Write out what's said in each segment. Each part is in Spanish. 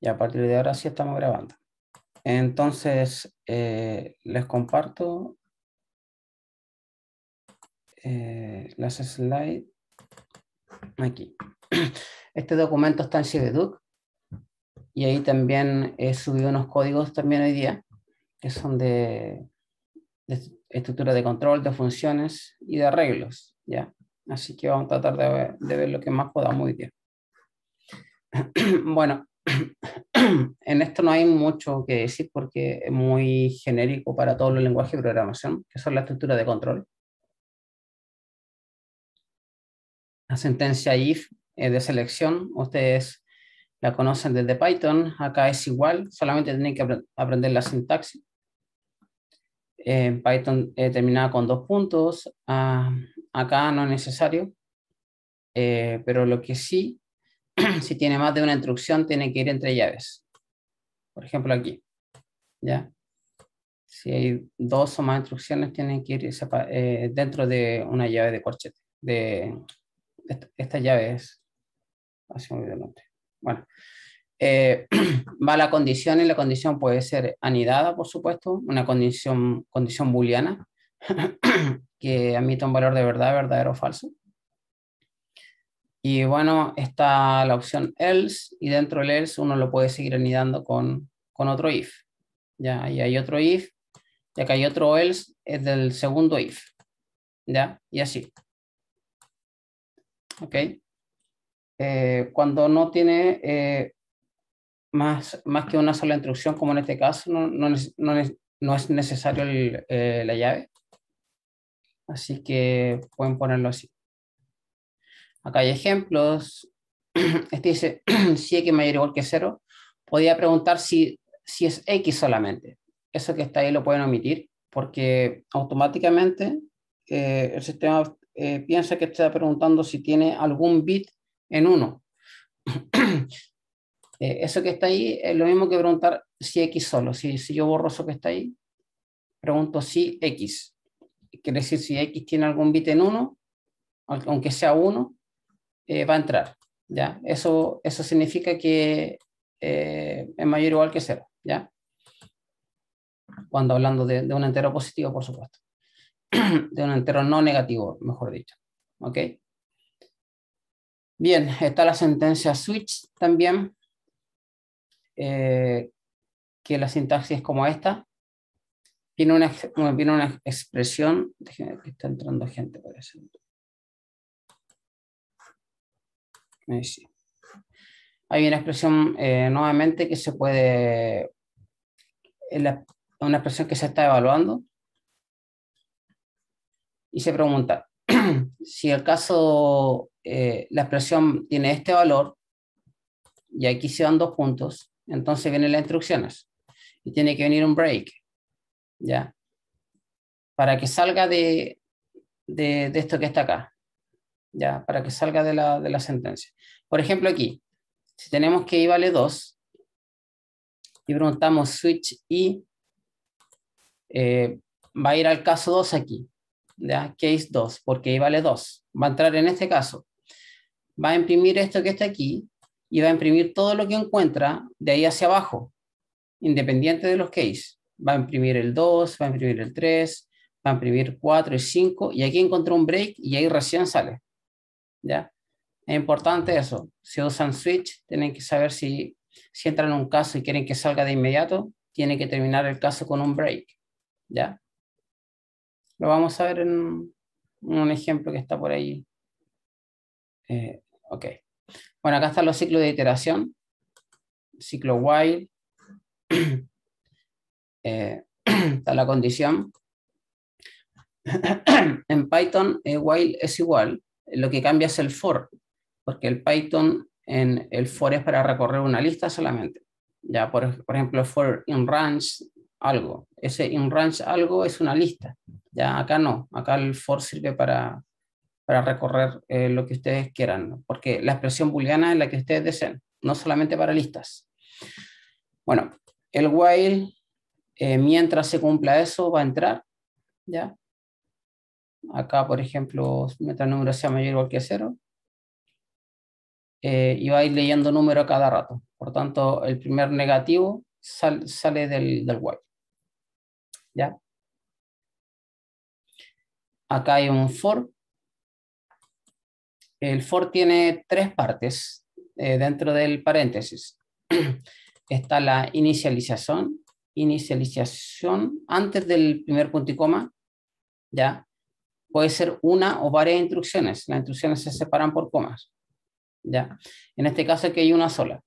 Y a partir de ahora sí estamos grabando. Entonces, eh, les comparto eh, las slides aquí. Este documento está en CBDUC y ahí también he subido unos códigos también hoy día que son de, estructura de control, de funciones y de arreglos. ¿ya? Así que vamos a tratar de ver, de ver lo que más podamos hoy día. bueno, en esto no hay mucho que decir porque es muy genérico para todos los lenguajes de programación, que son las estructuras de control. La sentencia if eh, de selección, ustedes la conocen desde Python, acá es igual, solamente tienen que aprender la sintaxis. En Python eh, terminada con dos puntos, ah, acá no es necesario, eh, pero lo que sí si tiene más de una instrucción, tiene que ir entre llaves. Por ejemplo, aquí. ¿Ya? Si hay dos o más instrucciones, tienen que ir eh, dentro de una llave de corchete. De, esta, llave es... Así ah, Bueno. Eh, va la condición y la condición puede ser anidada, por supuesto, una condición, condición booleana que admite un valor de verdad, verdadero o falso. Y bueno, está la opción else y dentro del else uno lo puede seguir anidando con, otro if. Ya, y hay otro if, ya que hay otro else, es del segundo if. Ya, y así. Ok. Eh, cuando no tiene eh, más, más que una sola instrucción, como en este caso, no, es, no necesario eh, la llave. Así que pueden ponerlo así. Acá hay ejemplos. Este dice, si x mayor o igual que 0, podría preguntar si, si es x solamente. Eso que está ahí lo pueden omitir, porque automáticamente eh, el sistema eh, piensa que está preguntando si tiene algún bit en 1. Eh, eso que está ahí es lo mismo que preguntar si x solo. Si, si yo borro eso que está ahí, pregunto si x. Quiere decir si x tiene algún bit en 1, aunque sea 1, eh, va a entrar. ¿ya? Eso, eso significa que eh, es mayor o igual que cero. ¿ya? Cuando hablando de, un entero positivo, por supuesto. de un entero no negativo, mejor dicho. ¿Ok? Bien, está la sentencia switch también, eh, que la sintaxis es como esta. Viene una, expresión. una expresión, que está entrando gente, por ejemplo. Eh, Hay una expresión eh, nuevamente que se puede, una expresión que se está evaluando y se pregunta si el caso, eh, la expresión tiene este valor y aquí se dan dos puntos, entonces vienen las instrucciones y tiene que venir un break, ¿ya? Para que salga de esto que está acá para que salga de la, sentencia. Por ejemplo, aquí, si tenemos que i vale 2 y preguntamos switch i, eh, va a ir al caso 2 aquí, case 2, porque i vale 2. Va a entrar en este caso. Va a imprimir esto que está aquí y va a imprimir todo lo que encuentra de ahí hacia abajo, independiente de los case. Va a imprimir el 2, va a imprimir el 3, va a imprimir 4 y 5 y aquí encontró un break y ahí recién sale. ¿ya? Es importante eso. Si usan switch, tienen que saber si, si entran en un caso y quieren que salga de inmediato, Tienen que terminar el caso con un break, ¿ya? Lo vamos a ver en un ejemplo que está por ahí. Eh, ok. Bueno, acá están los ciclos de iteración. Ciclo while. Eh, está la condición. en Python, eh, while es igual lo que cambia es el for, porque el Python en el for es para recorrer una lista solamente. Ya, por, por ejemplo, for in range algo. Ese in range algo es una lista. Ya acá no, acá el for sirve para, para recorrer eh, lo que ustedes quieran, porque la expresión booleana es la que ustedes deseen, no solamente para listas. Bueno, el while, eh, mientras se cumpla eso, va a entrar, ¿ya? Acá, por ejemplo, mientras el número sea mayor o igual que cero, eh, va a ir leyendo número a cada rato. Por tanto, el primer negativo sale del, del while. ¿Ya? Acá hay un for. El for tiene tres partes eh, dentro del paréntesis. Está la inicialización, inicialización antes del primer punto y coma, ¿ya? puede ser una o varias instrucciones. Las instrucciones se separan por comas. ¿ya? En este caso que hay una sola.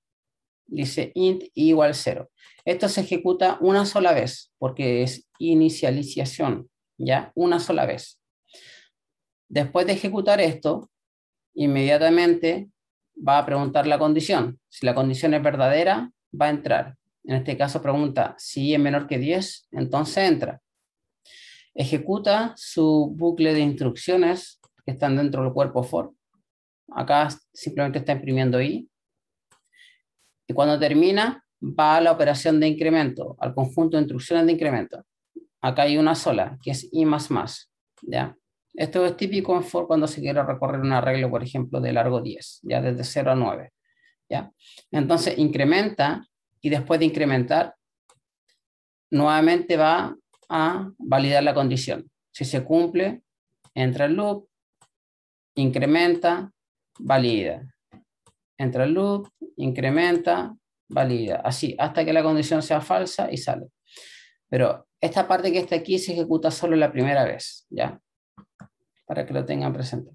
Dice int igual 0. Esto se ejecuta una sola vez porque es inicialización, ¿ya? Una sola vez. Después de ejecutar esto, inmediatamente va a preguntar la condición. Si la condición es verdadera, va a entrar. En este caso pregunta si es menor que 10, entonces entra ejecuta su bucle de instrucciones que están dentro del cuerpo for. Acá simplemente está imprimiendo i. Y cuando termina, va a la operación de incremento, al conjunto de instrucciones de incremento. Acá hay una sola, que es i++. ¿ya? Esto es típico en for cuando se quiere recorrer un arreglo, por ejemplo, de largo 10, ya desde 0 a 9. ¿ya? Entonces incrementa y después de incrementar, nuevamente va a validar la condición. Si se cumple, entra el loop, incrementa, valida. Entra el loop, incrementa, valida. Así, hasta que la condición sea falsa y sale. Pero esta parte que está aquí se ejecuta solo la primera vez, ¿ya? Para que lo tengan presente.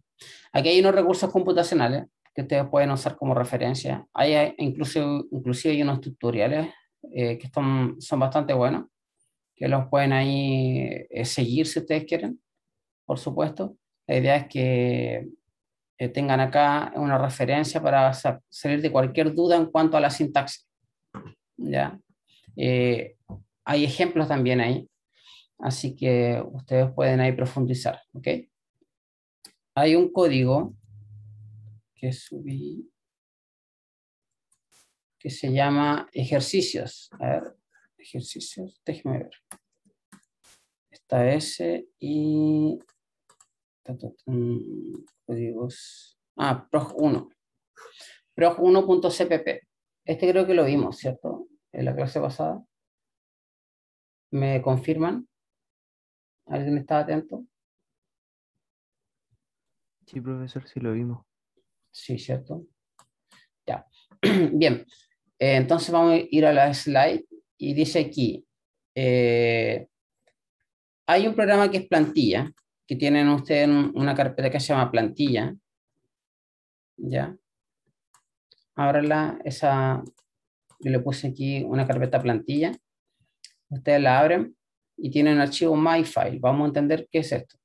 Aquí hay unos recursos computacionales que ustedes pueden usar como referencia. Hay incluso, inclusive hay unos tutoriales eh, que son bastante buenos que los pueden ahí eh, seguir si ustedes quieren, por supuesto. La idea es que eh, tengan acá una referencia para salir de cualquier duda en cuanto a la sintaxis. ¿Ya? Eh, hay ejemplos también ahí, así que ustedes pueden ahí profundizar. Hay un código que subí que se llama ejercicios. A ver, ejercicios, déjeme ver. Está ese y códigos. Ah, PROG 1. PROG 1.cpp. Este creo que lo vimos, ¿cierto? En la clase pasada. ¿Me confirman? ¿Alguien está atento? Sí, profesor, sí lo vimos. Sí, ¿cierto? Ya. Bien. Eh, entonces vamos a ir a la slide y dice aquí, eh, hay un programa que es plantilla, que tienen ustedes una carpeta que se llama plantilla. ¿Ya? la esa, yo le puse aquí una carpeta plantilla. Ustedes la abren y tienen un archivo MyFile. Vamos a entender qué es esto.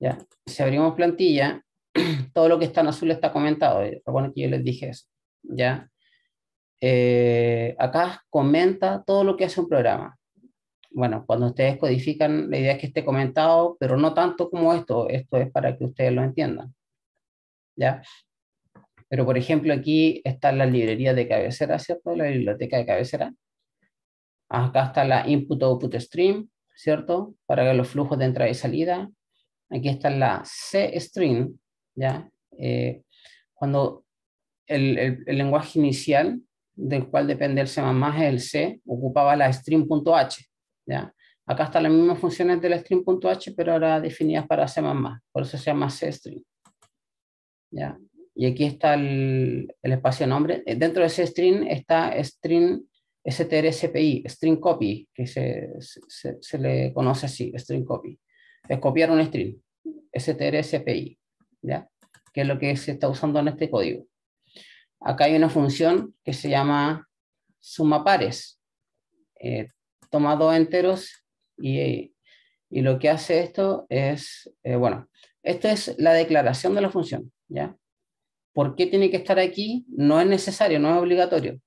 ¿Ya? Si abrimos plantilla, todo lo que está en azul está comentado. bueno que yo les dije eso. ¿Ya? Eh, acá comenta todo lo que hace un programa. Bueno, cuando ustedes codifican, la idea es que esté comentado, pero no tanto como esto. Esto es para que ustedes lo entiendan. ¿Ya? Pero, por ejemplo, aquí está la librería de cabecera, ¿cierto? La biblioteca de cabecera. Acá está la input-output stream, ¿cierto? Para los flujos de entrada y salida. Aquí está la C-stream, ¿ya? Eh, cuando el, el lenguaje inicial del cual depende el C++, es el C, ocupaba la string.h. ¿ya? Acá están las mismas funciones del string.h, pero ahora definidas para C++, por eso se llama C string. ¿ya? Y aquí está el, el espacio nombre. Eh, dentro de C string está string strspi, string copy, que se, se, le conoce así, string copy. Es copiar un string, strspi. ¿ya? que es lo que se está usando en este código acá hay una función que se llama suma pares. Eh, toma dos enteros y, lo que hace esto es, eh, bueno, esta es la declaración de la función, ¿ya? ¿Por qué tiene que estar aquí? No es necesario, no es obligatorio.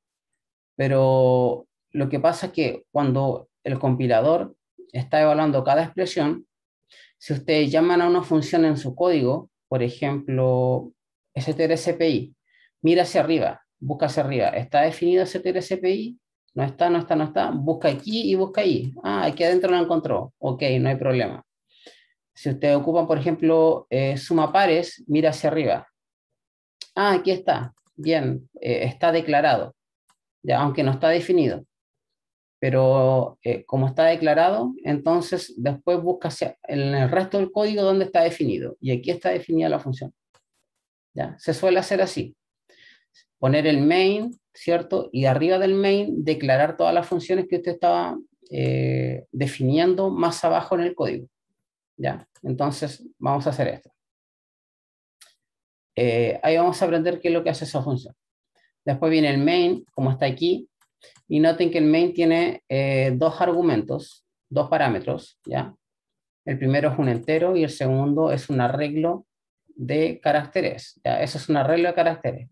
Pero lo que pasa es que cuando el compilador está evaluando cada expresión, si ustedes llaman a una función en su código, por ejemplo, strcpi, mira hacia arriba, busca hacia arriba. ¿Está definido ese No está, no está, no está. Busca aquí y busca ahí. Ah, aquí adentro lo encontró. Ok, no hay problema. Si ustedes ocupan, por ejemplo, eh, suma pares, mira hacia arriba. Ah, aquí está. Bien, eh, está declarado. Ya, aunque no está definido. Pero eh, como está declarado, entonces después busca en el resto del código donde está definido. Y aquí está definida la función. ¿Ya? Se suele hacer así poner el main, ¿cierto? Y arriba del main declarar todas las funciones que usted estaba eh, definiendo más abajo en el código. ¿Ya? Entonces, vamos a hacer esto. Eh, ahí vamos a aprender qué es lo que hace esa función. Después viene el main, como está aquí. Y noten que el main tiene eh, dos argumentos, dos parámetros, ¿ya? El primero es un entero y el segundo es un arreglo de caracteres. ¿ya? Eso es un arreglo de caracteres.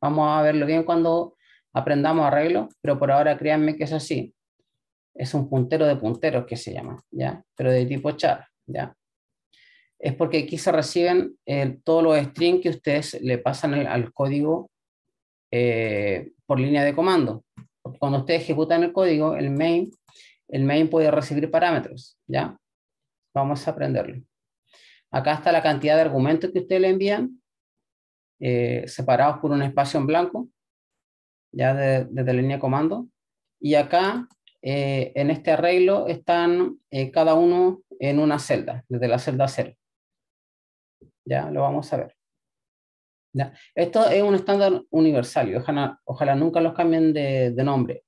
Vamos a verlo bien cuando aprendamos arreglo, pero por ahora créanme que es así. Es un puntero de punteros que se llama, ¿ya? Pero de tipo char, ¿ya? Es porque aquí se reciben eh, todos los strings que ustedes le pasan al código eh, por línea de comando. Cuando ustedes ejecutan el código, el main, el main puede recibir parámetros, ¿ya? Vamos a aprenderlo. Acá está la cantidad de argumentos que ustedes le envían eh, separados por un espacio en blanco, ya desde la línea de comando. Y acá, eh, en este arreglo, están eh, cada uno en una celda, desde la celda 0. Ya lo vamos a ver. Esto es un estándar universal ojalá, nunca los cambien de, nombre.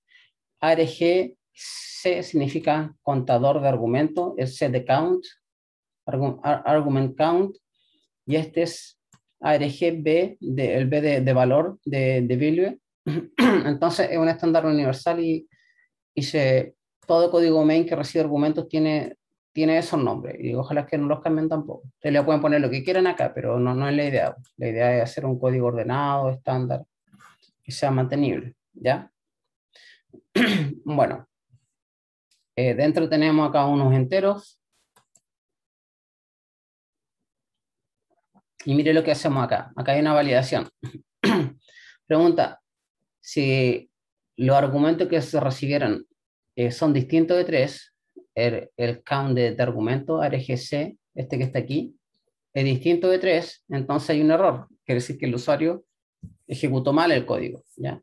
ARG significa contador de argumento, Es C de count, argument count, y este es ARG B, el B de, valor de, de Entonces es un estándar universal y, se, todo código main que recibe argumentos tiene, tiene esos nombres. Y ojalá que no los cambien tampoco. Ustedes le pueden poner lo que quieran acá, pero no, no es la idea. La idea es hacer un código ordenado, estándar, que sea mantenible. ¿Ya? bueno, eh, dentro tenemos acá unos enteros, Y mire lo que hacemos acá. Acá hay una validación. Pregunta, si los argumentos que se recibieron eh, son distintos de tres, el, count de, de argumento RGC, este que está aquí, es distinto de tres, entonces hay un error. Quiere decir que el usuario ejecutó mal el código, ¿ya?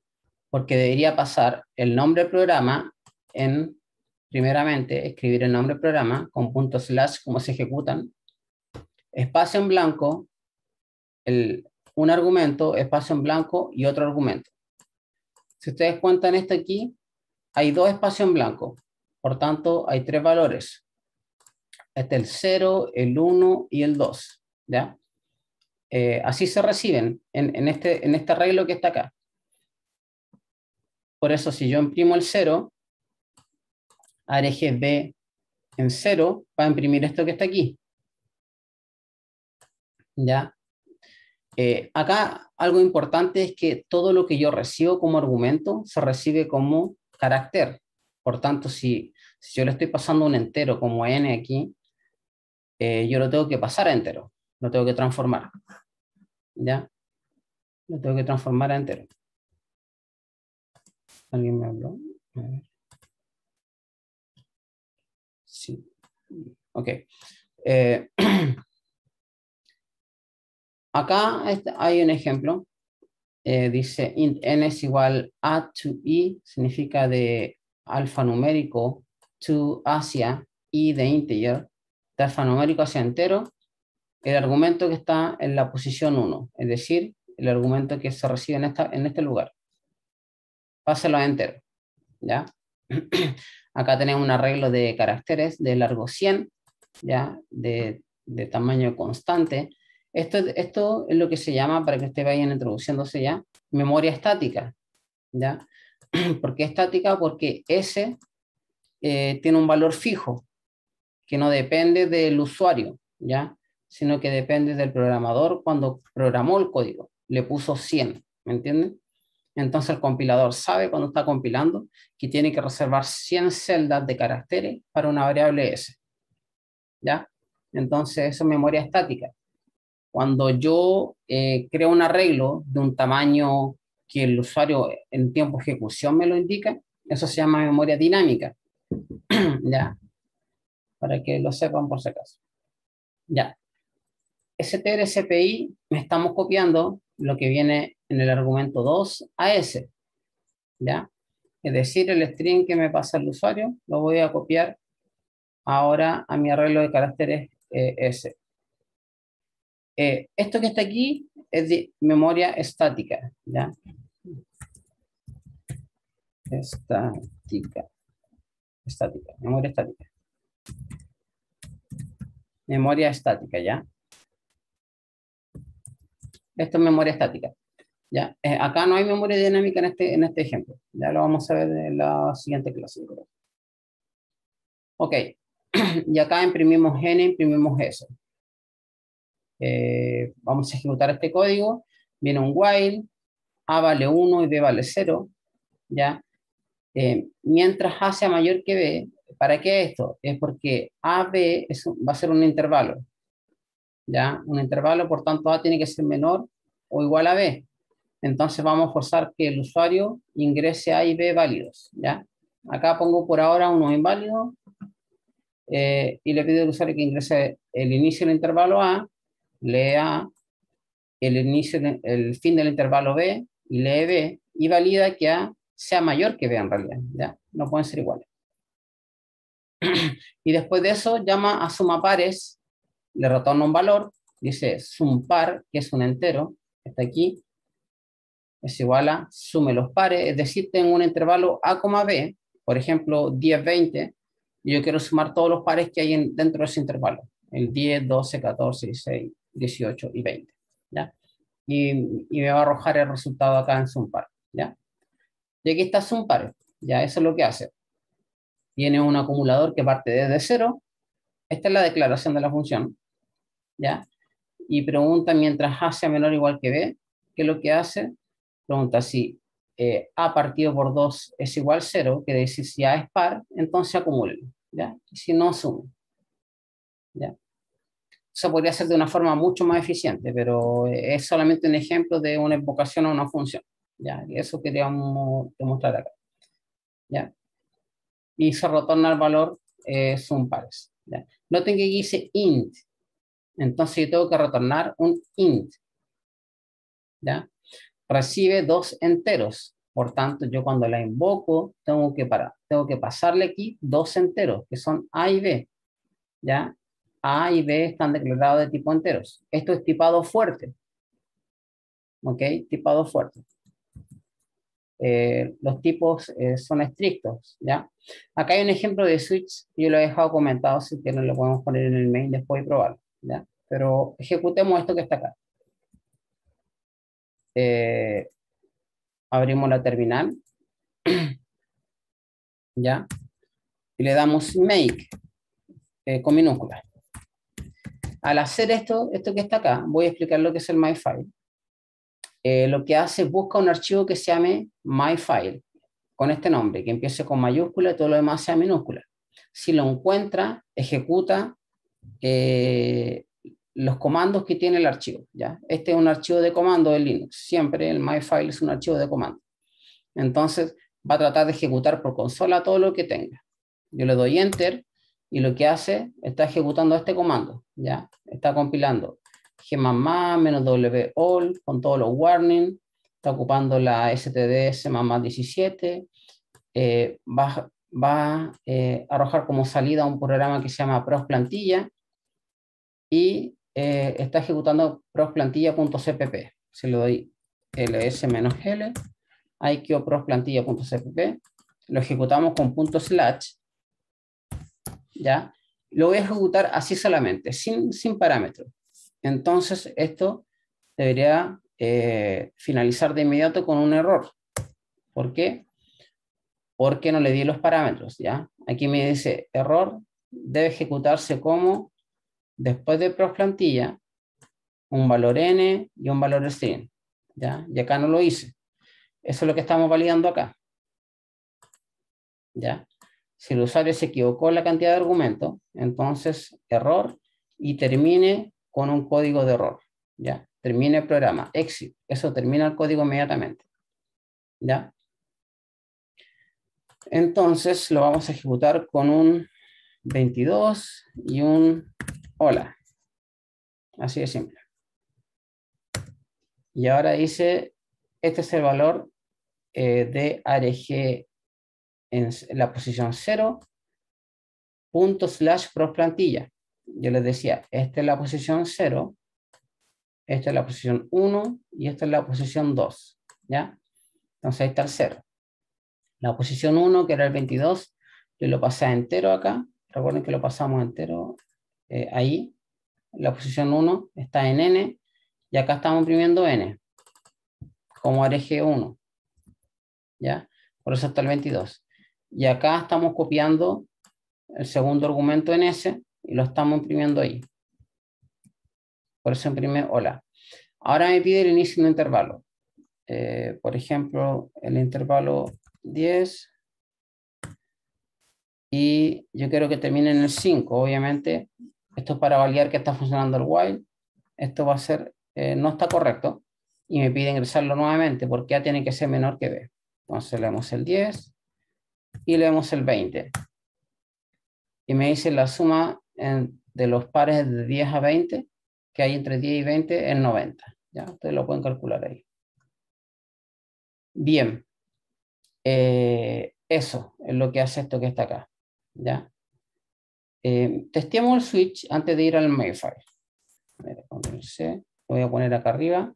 Porque debería pasar el nombre del programa en, primeramente, escribir el nombre del programa con puntos slash como se ejecutan, espacio en blanco, un argumento, espacio en blanco y otro argumento. Si ustedes cuentan este aquí, hay dos espacios en blanco. Por tanto, hay tres valores. Este es el 0, el 1 y el 2. ¿ya? Eh, así se reciben en, este, en este arreglo que está acá. Por eso, si yo imprimo el 0, areje B en 0 va a imprimir esto que está aquí. ¿Ya? Eh, acá algo importante es que todo lo que yo recibo como argumento se recibe como carácter. Por tanto, si, yo le estoy pasando un entero como n aquí, eh, yo lo tengo que pasar a entero, lo tengo que transformar. ¿Ya? Lo tengo que transformar a entero. ¿Alguien me habló? Sí. Ok. Eh, Acá este, hay un ejemplo. Eh, dice int n es igual a to i, significa de alfanumérico to hacia i de integer, de alfanumérico hacia entero, el argumento que está en la posición 1, es decir, el argumento que se recibe en, en este lugar. Páselo a entero. ¿ya? Acá tenemos un arreglo de caracteres de largo 100, ¿ya? de tamaño constante, esto, es lo que se llama, para que ustedes vayan introduciéndose ya, memoria estática. ¿ya? ¿Por qué estática? Porque S eh, tiene un valor fijo, que no depende del usuario, ¿ya? sino que depende del programador cuando programó el código. Le puso 100, ¿me entienden? Entonces el compilador sabe cuando está compilando que tiene que reservar 100 celdas de caracteres para una variable S. ¿Ya? Entonces eso es memoria estática. Cuando yo eh, creo un arreglo de un tamaño que el usuario en tiempo de ejecución me lo indica, eso se llama memoria dinámica. ya, para que lo sepan por si acaso. Ya. me estamos copiando lo que viene en el argumento 2 a S. ¿Ya? Es decir, el string que me pasa el usuario lo voy a copiar ahora a mi arreglo de caracteres eh, S. Eh, esto que está aquí es de memoria estática, Estática. Estática, memoria estática. Memoria estática, ¿ya? Esto es memoria estática. ¿ya? Eh, acá no hay memoria dinámica en este, en este ejemplo. Ya lo vamos a ver en la siguiente clase. Ok. y acá imprimimos N, imprimimos eso. Eh, vamos a ejecutar este código, viene un while, A vale 1 y B vale 0, ¿ya? Eh, mientras A sea mayor que B, ¿para qué esto? Es porque A, B va a ser un intervalo, ¿ya? Un intervalo, por tanto, A tiene que ser menor o igual a B. Entonces vamos a forzar que el usuario ingrese A y B válidos, ¿ya? Acá pongo por ahora uno inválido eh, y le pido al usuario que ingrese el inicio del intervalo A lee A, el, inicio el fin del intervalo B y lee B, y valida que A sea mayor que B en realidad. ¿ya? No pueden ser iguales. y después de eso llama a suma pares, le retorna un valor, dice sum par, que es un entero, está aquí, es igual a sume los pares, es decir, tengo un intervalo A, B, por ejemplo, 10, 20, y yo quiero sumar todos los pares que hay dentro de ese intervalo, el 10, 12, 14, 16, 18 y 20. ¿ya? Y, me va a arrojar el resultado acá en SumPar. ¿ya? Y aquí está SumPar. ¿ya? Eso es lo que hace. Tiene un acumulador que parte desde cero. Esta es la declaración de la función. ¿ya? Y pregunta mientras A sea menor o igual que B, ¿qué es lo que hace? Pregunta si eh, A partido por 2 es igual a 0, quiere decir si A es par, entonces acumula. ¿ya? si no, sumo. ¿ya? Eso podría ser de una forma mucho más eficiente, pero eh, es solamente un ejemplo de una invocación a una función. ¿ya? Y eso queríamos demostrar acá. ¿ya? Y se retorna el valor es eh, un pares. ¿ya? Noten que dice int. Entonces yo tengo que retornar un int. ¿ya? Recibe dos enteros. Por tanto, yo cuando la invoco, tengo que, tengo que pasarle aquí dos enteros, que son A y B. ¿ya? A y B están declarados de tipo enteros. Esto es tipado fuerte. ¿Ok? Tipado fuerte. Eh, los tipos eh, son estrictos, ¿ya? Acá hay un ejemplo de switch, yo lo he dejado comentado, si quieren lo podemos poner en el main después y probarlo, ¿ya? Pero ejecutemos esto que está acá. Eh, abrimos la terminal, ¿ya? Y le damos make con minúsculas al hacer esto, esto que está acá, voy a explicar lo que es el MyFile. Eh, lo que hace es busca un archivo que se llame MyFile, con este nombre, que empiece con mayúscula y todo lo demás sea minúscula. Si lo encuentra, ejecuta eh, los comandos que tiene el archivo. ¿ya? Este es un archivo de comando de Linux. Siempre el MyFile es un archivo de comando. Entonces va a tratar de ejecutar por consola todo lo que tenga. Yo le doy Enter y lo que hace, está ejecutando este comando, ¿ya? Está compilando g++, menos w con todos los warnings, está ocupando la stds más 17, va, a eh, arrojar como salida un programa que se llama prosplantilla y eh, está ejecutando prosplantilla.cpp. Si le doy ls-l, hay que prosplantilla.cpp, lo ejecutamos con punto slash ¿ya? Lo voy a ejecutar así solamente, sin, sin parámetros. Entonces, esto debería eh, finalizar de inmediato con un error. ¿Por qué? Porque no le di los parámetros, ¿ya? Aquí me dice, error debe ejecutarse como, después de pro plantilla, un valor n y un valor string, ¿ya? Y acá no lo hice. Eso es lo que estamos validando acá. ¿Ya? Si el usuario se equivocó en la cantidad de argumento, entonces error y termine con un código de error. ¿ya? Termine el programa, exit. Eso termina el código inmediatamente. ¿ya? Entonces lo vamos a ejecutar con un 22 y un hola. Así de simple. Y ahora dice, este es el valor eh, de arg en la posición 0, punto slash plantilla. Yo les decía, esta es la posición 0, esta es la posición 1 y esta es la posición 2. ¿ya? Entonces ahí está el 0. La posición 1, que era el 22, yo lo pasé entero acá. Recuerden que lo pasamos entero eh, ahí. La posición 1 está en n y acá estamos imprimiendo n como rg 1. ¿Ya? Por eso está el 22. Y acá estamos copiando el segundo argumento en S y lo estamos imprimiendo ahí. Por eso imprime hola. Ahora me pide el inicio de intervalo. Eh, por ejemplo, el intervalo 10. Y yo quiero que termine en el 5, obviamente. Esto es para validar que está funcionando el while. Esto va a ser, eh, no está correcto. Y me pide ingresarlo nuevamente porque A tiene que ser menor que B. Entonces le damos el 10 y le damos el 20. Y me dice la suma de los pares de 10 a 20, que hay entre 10 y 20, es 90. ¿ya? Ustedes lo pueden calcular ahí. Bien. Eh, eso es lo que hace esto que está acá. ¿ya? Eh, testeamos el switch antes de ir al Mayfair. Lo voy a poner acá arriba.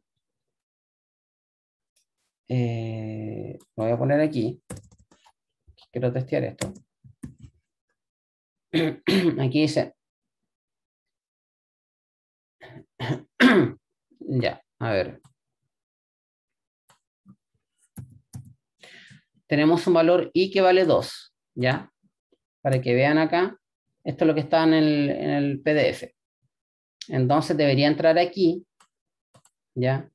Eh, lo voy a poner aquí quiero testear esto. Aquí dice. ya, a ver. Tenemos un valor i que vale 2, ¿ya? Para que vean acá, esto es lo que está en el, PDF. Entonces debería entrar aquí, ¿ya?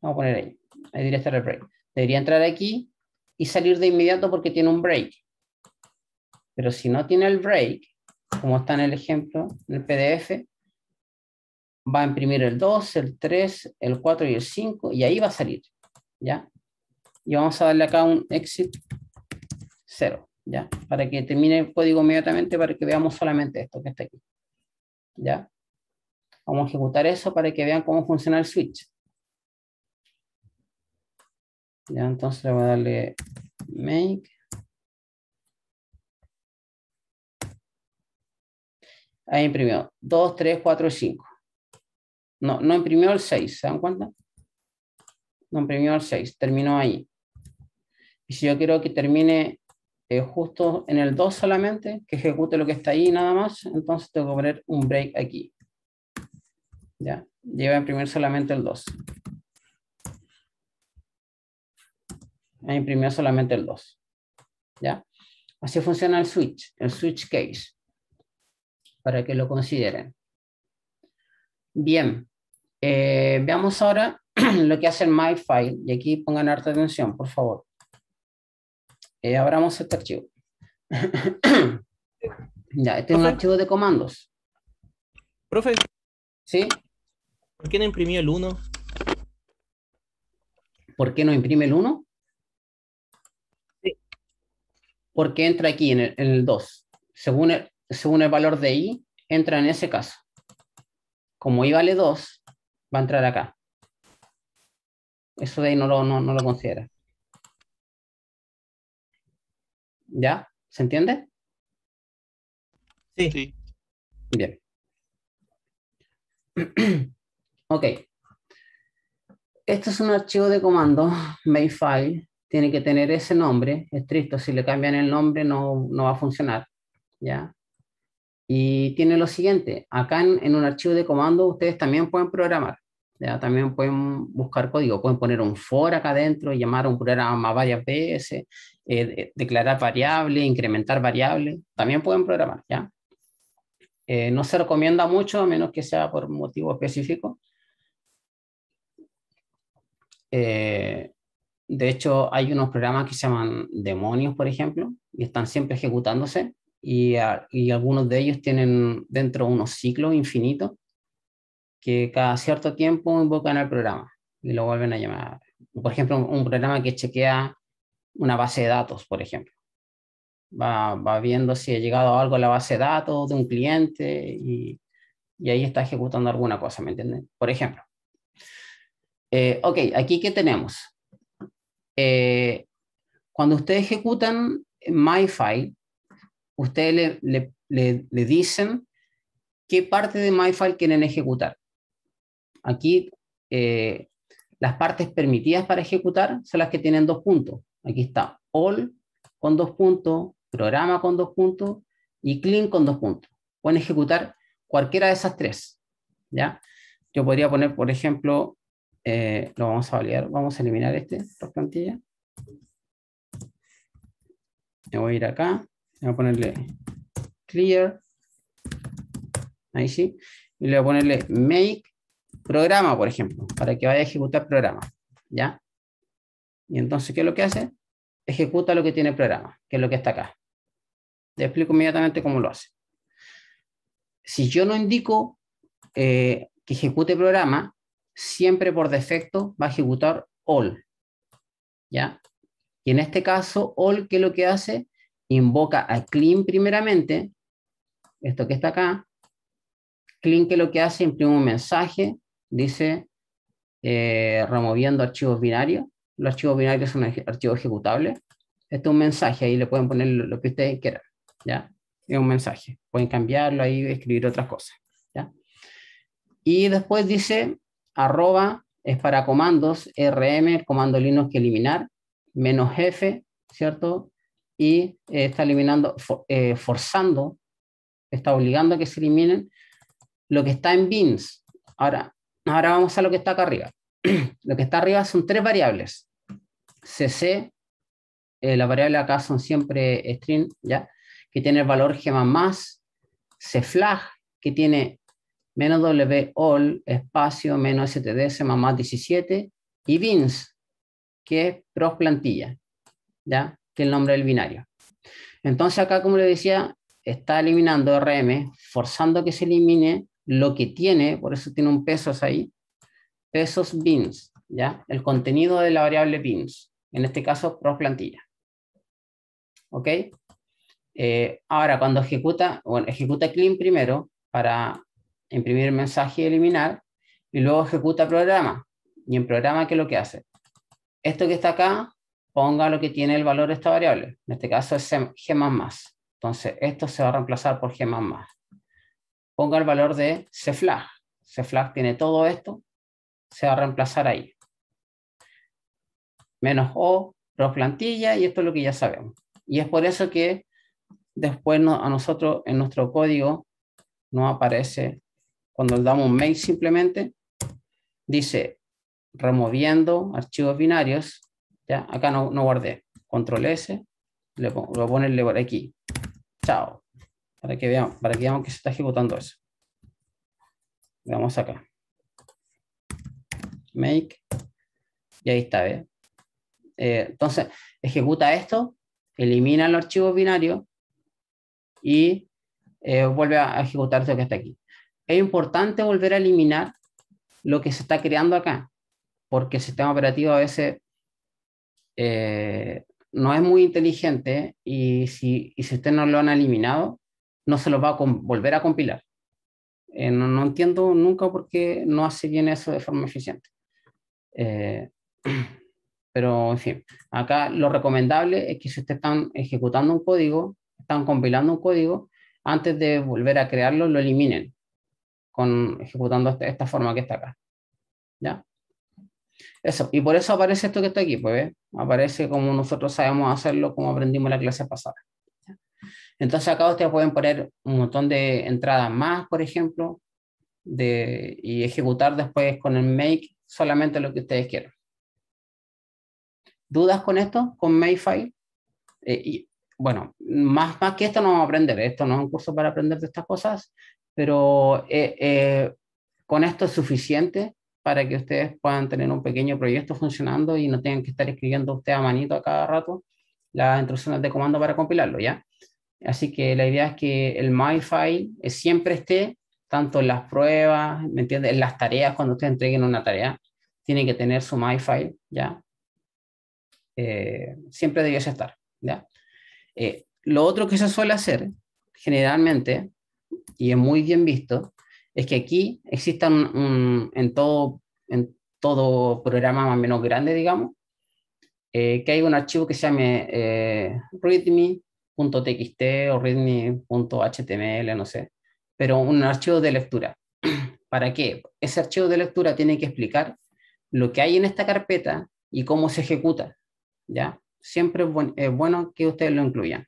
Vamos a poner ahí, ahí diría este el Debería entrar aquí y salir de inmediato porque tiene un break. Pero si no tiene el break, como está en el ejemplo, en el PDF, va a imprimir el 2, el 3, el 4 y el 5 y ahí va a salir. ¿Ya? Y vamos a darle acá un exit 0, ¿ya? Para que termine el código inmediatamente para que veamos solamente esto que está aquí. ¿Ya? Vamos a ejecutar eso para que vean cómo funciona el switch. Ya entonces le voy a darle make. Ahí imprimió. 2, 3, 4, 5. No, no imprimió el 6. ¿Se dan cuenta? No imprimió el 6. Terminó ahí. Y si yo quiero que termine eh, justo en el 2 solamente, que ejecute lo que está ahí nada más, entonces tengo que poner un break aquí. Ya. Lleva a imprimir solamente el 2. imprimió solamente el 2. ¿Ya? Así funciona el switch, el switch case, para que lo consideren. Bien, eh, veamos ahora lo que hace el file. y aquí pongan harta atención, por favor. Eh, abramos este archivo. ya, este es un archivo de comandos. Profe. ¿Sí? ¿Por qué no imprimió el 1? ¿Por qué no imprime el 1? porque entra aquí en el, 2. Según el, según el valor de i, entra en ese caso. Como i vale 2, va a entrar acá. Eso de i no lo, no, lo considera. ¿Ya? ¿Se entiende? Sí. Bien. ok. Esto es un archivo de comando, Mayfile, tiene que tener ese nombre estricto. Si le cambian el nombre no, no va a funcionar. ¿ya? Y tiene lo siguiente, acá en, un archivo de comando ustedes también pueden programar. ¿ya? También pueden buscar código, pueden poner un for acá adentro, llamar a un programa varias veces, eh, declarar variable, incrementar variable. También pueden programar. ¿ya? Eh, no se recomienda mucho, a menos que sea por motivo específico. Eh, de hecho, hay unos programas que se llaman demonios, por ejemplo, y están siempre ejecutándose. Ah, y, algunos de ellos tienen dentro unos ciclos infinitos que cada cierto tiempo invocan al programa y lo vuelven a llamar. Por ejemplo, un, programa que chequea una base de datos, por ejemplo. Va, viendo si ha llegado algo a la base de datos de un cliente y, ahí está ejecutando alguna cosa, ¿me entienden? Por ejemplo. Eh, ok, aquí ¿qué tenemos? Eh, cuando ustedes ejecutan MyFile, ustedes le, dicen qué parte de MyFile quieren ejecutar. Aquí eh, las partes permitidas para ejecutar son las que tienen dos puntos. Aquí está all con dos puntos, programa con dos puntos y clean con dos puntos. Pueden ejecutar cualquiera de esas tres. ¿ya? Yo podría poner, por ejemplo, eh, lo vamos a validar, vamos a eliminar este por plantilla. Me voy a ir acá, voy a ponerle clear, ahí sí, y le voy a ponerle make programa, por ejemplo, para que vaya a ejecutar programa, ¿ya? Y entonces, ¿qué es lo que hace? Ejecuta lo que tiene el programa, que es lo que está acá. Te explico inmediatamente cómo lo hace. Si yo no indico eh, que ejecute programa, siempre por defecto va a ejecutar all. ¿Ya? Y en este caso, all, ¿qué es lo que hace? Invoca a clean primeramente, esto que está acá. Clean, ¿qué es lo que hace? Imprime un mensaje, dice, eh, removiendo archivos binarios. Los archivos binarios son archivos ejecutables. Este es un mensaje, ahí le pueden poner lo que ustedes quieran, ¿ya? Es un mensaje. Pueden cambiarlo ahí, escribir otras cosas, ¿ya? Y después dice, arroba es para comandos, rm, el comando Linux que eliminar, menos f, ¿cierto? Y eh, está eliminando, eh, forzando, está obligando a que se eliminen lo que está en bins. Ahora, ahora vamos a lo que está acá arriba. lo que está arriba son tres variables. cc, eh, la variable acá son siempre string, ¿ya? Que tiene el valor g++, cflag, que tiene menos W all espacio menos STDS más más 17 y bins, que es pros plantilla, ¿ya? Que es el nombre del binario. Entonces acá, como le decía, está eliminando RM, forzando que se elimine lo que tiene, por eso tiene un pesos ahí, pesos bins, ¿ya? El contenido de la variable bins, en este caso pro plantilla. ¿Ok? Eh, ahora, cuando ejecuta, bueno, ejecuta clean primero para imprimir mensaje y eliminar, y luego ejecuta programa. Y en programa, ¿qué es lo que hace? Esto que está acá, ponga lo que tiene el valor de esta variable. En este caso es G++. Entonces, esto se va a reemplazar por G++. Ponga el valor de CFLAG. CFLAG tiene todo esto, se va a reemplazar ahí. Menos O, los plantillas, y esto es lo que ya sabemos. Y es por eso que después a nosotros en nuestro código no aparece cuando le damos make simplemente, dice removiendo archivos binarios, acá no, no guardé, control S, lo voy a ponerle por aquí, chao, para que veamos, para que veamos que se está ejecutando eso. Veamos acá. Make, y ahí está, eh, entonces, ejecuta esto, elimina el archivos binario y eh, vuelve a ejecutar lo que está aquí es importante volver a eliminar lo que se está creando acá, porque el sistema operativo a veces eh, no es muy inteligente y si, y si usted no lo han eliminado, no se lo va a volver a compilar. Eh, no, entiendo nunca por qué no hace bien eso de forma eficiente. Eh, pero, en fin, acá lo recomendable es que si usted están ejecutando un código, están compilando un código, antes de volver a crearlo, lo eliminen con, ejecutando este, esta, forma que está acá. ¿Ya? Eso, y por eso aparece esto que está aquí, pues, ¿eh? aparece como nosotros sabemos hacerlo, como aprendimos la clase pasada. Entonces acá ustedes pueden poner un montón de entradas más, por ejemplo, de, y ejecutar después con el make solamente lo que ustedes quieran. ¿Dudas con esto? ¿Con Makefile? Eh, y, bueno, más, más que esto no vamos a aprender, esto no es un curso para aprender de estas cosas, pero eh, eh, con esto es suficiente para que ustedes puedan tener un pequeño proyecto funcionando y no tengan que estar escribiendo usted a manito a cada rato las instrucciones de comando para compilarlo, ¿ya? Así que la idea es que el MyFile eh, siempre esté, tanto en las pruebas, ¿me entiendes? En las tareas, cuando ustedes entreguen una tarea, tiene que tener su MyFile, ¿ya? siempre debiese estar, ¿ya? lo otro que se suele hacer, generalmente, y es muy bien visto, es que aquí exista en, todo, en todo programa más o menos grande, digamos, eh, que hay un archivo que se llame eh, readme.txt o readme.html, no sé, pero un archivo de lectura. ¿Para qué? Ese archivo de lectura tiene que explicar lo que hay en esta carpeta y cómo se ejecuta, ¿ya? Siempre es bueno que ustedes lo incluyan.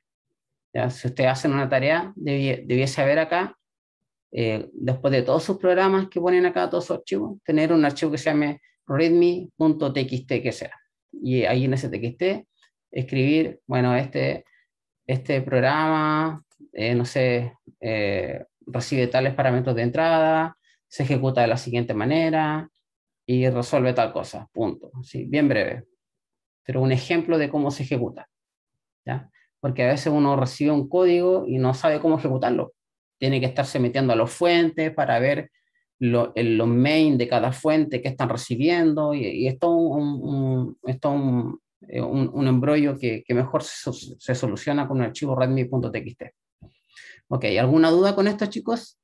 ¿ya? Si ustedes hacen una tarea, debiese haber acá, eh, después de todos sus programas que ponen acá, todos sus archivos, tener un archivo que se llame readme.txt que sea. Y ahí en ese txt escribir, bueno, este, este programa, eh, no sé, eh, recibe tales parámetros de entrada, se ejecuta de la siguiente manera y resuelve tal cosa, punto. bien breve, pero un ejemplo de cómo se ejecuta. ¿ya? porque a veces uno recibe un código y no sabe cómo ejecutarlo. Tiene que estarse metiendo a los fuentes para ver los main de cada fuente que están recibiendo y, esto es eh, un, embrollo que, mejor se, soluciona con un archivo readme.txt. Ok, ¿alguna duda con esto, chicos?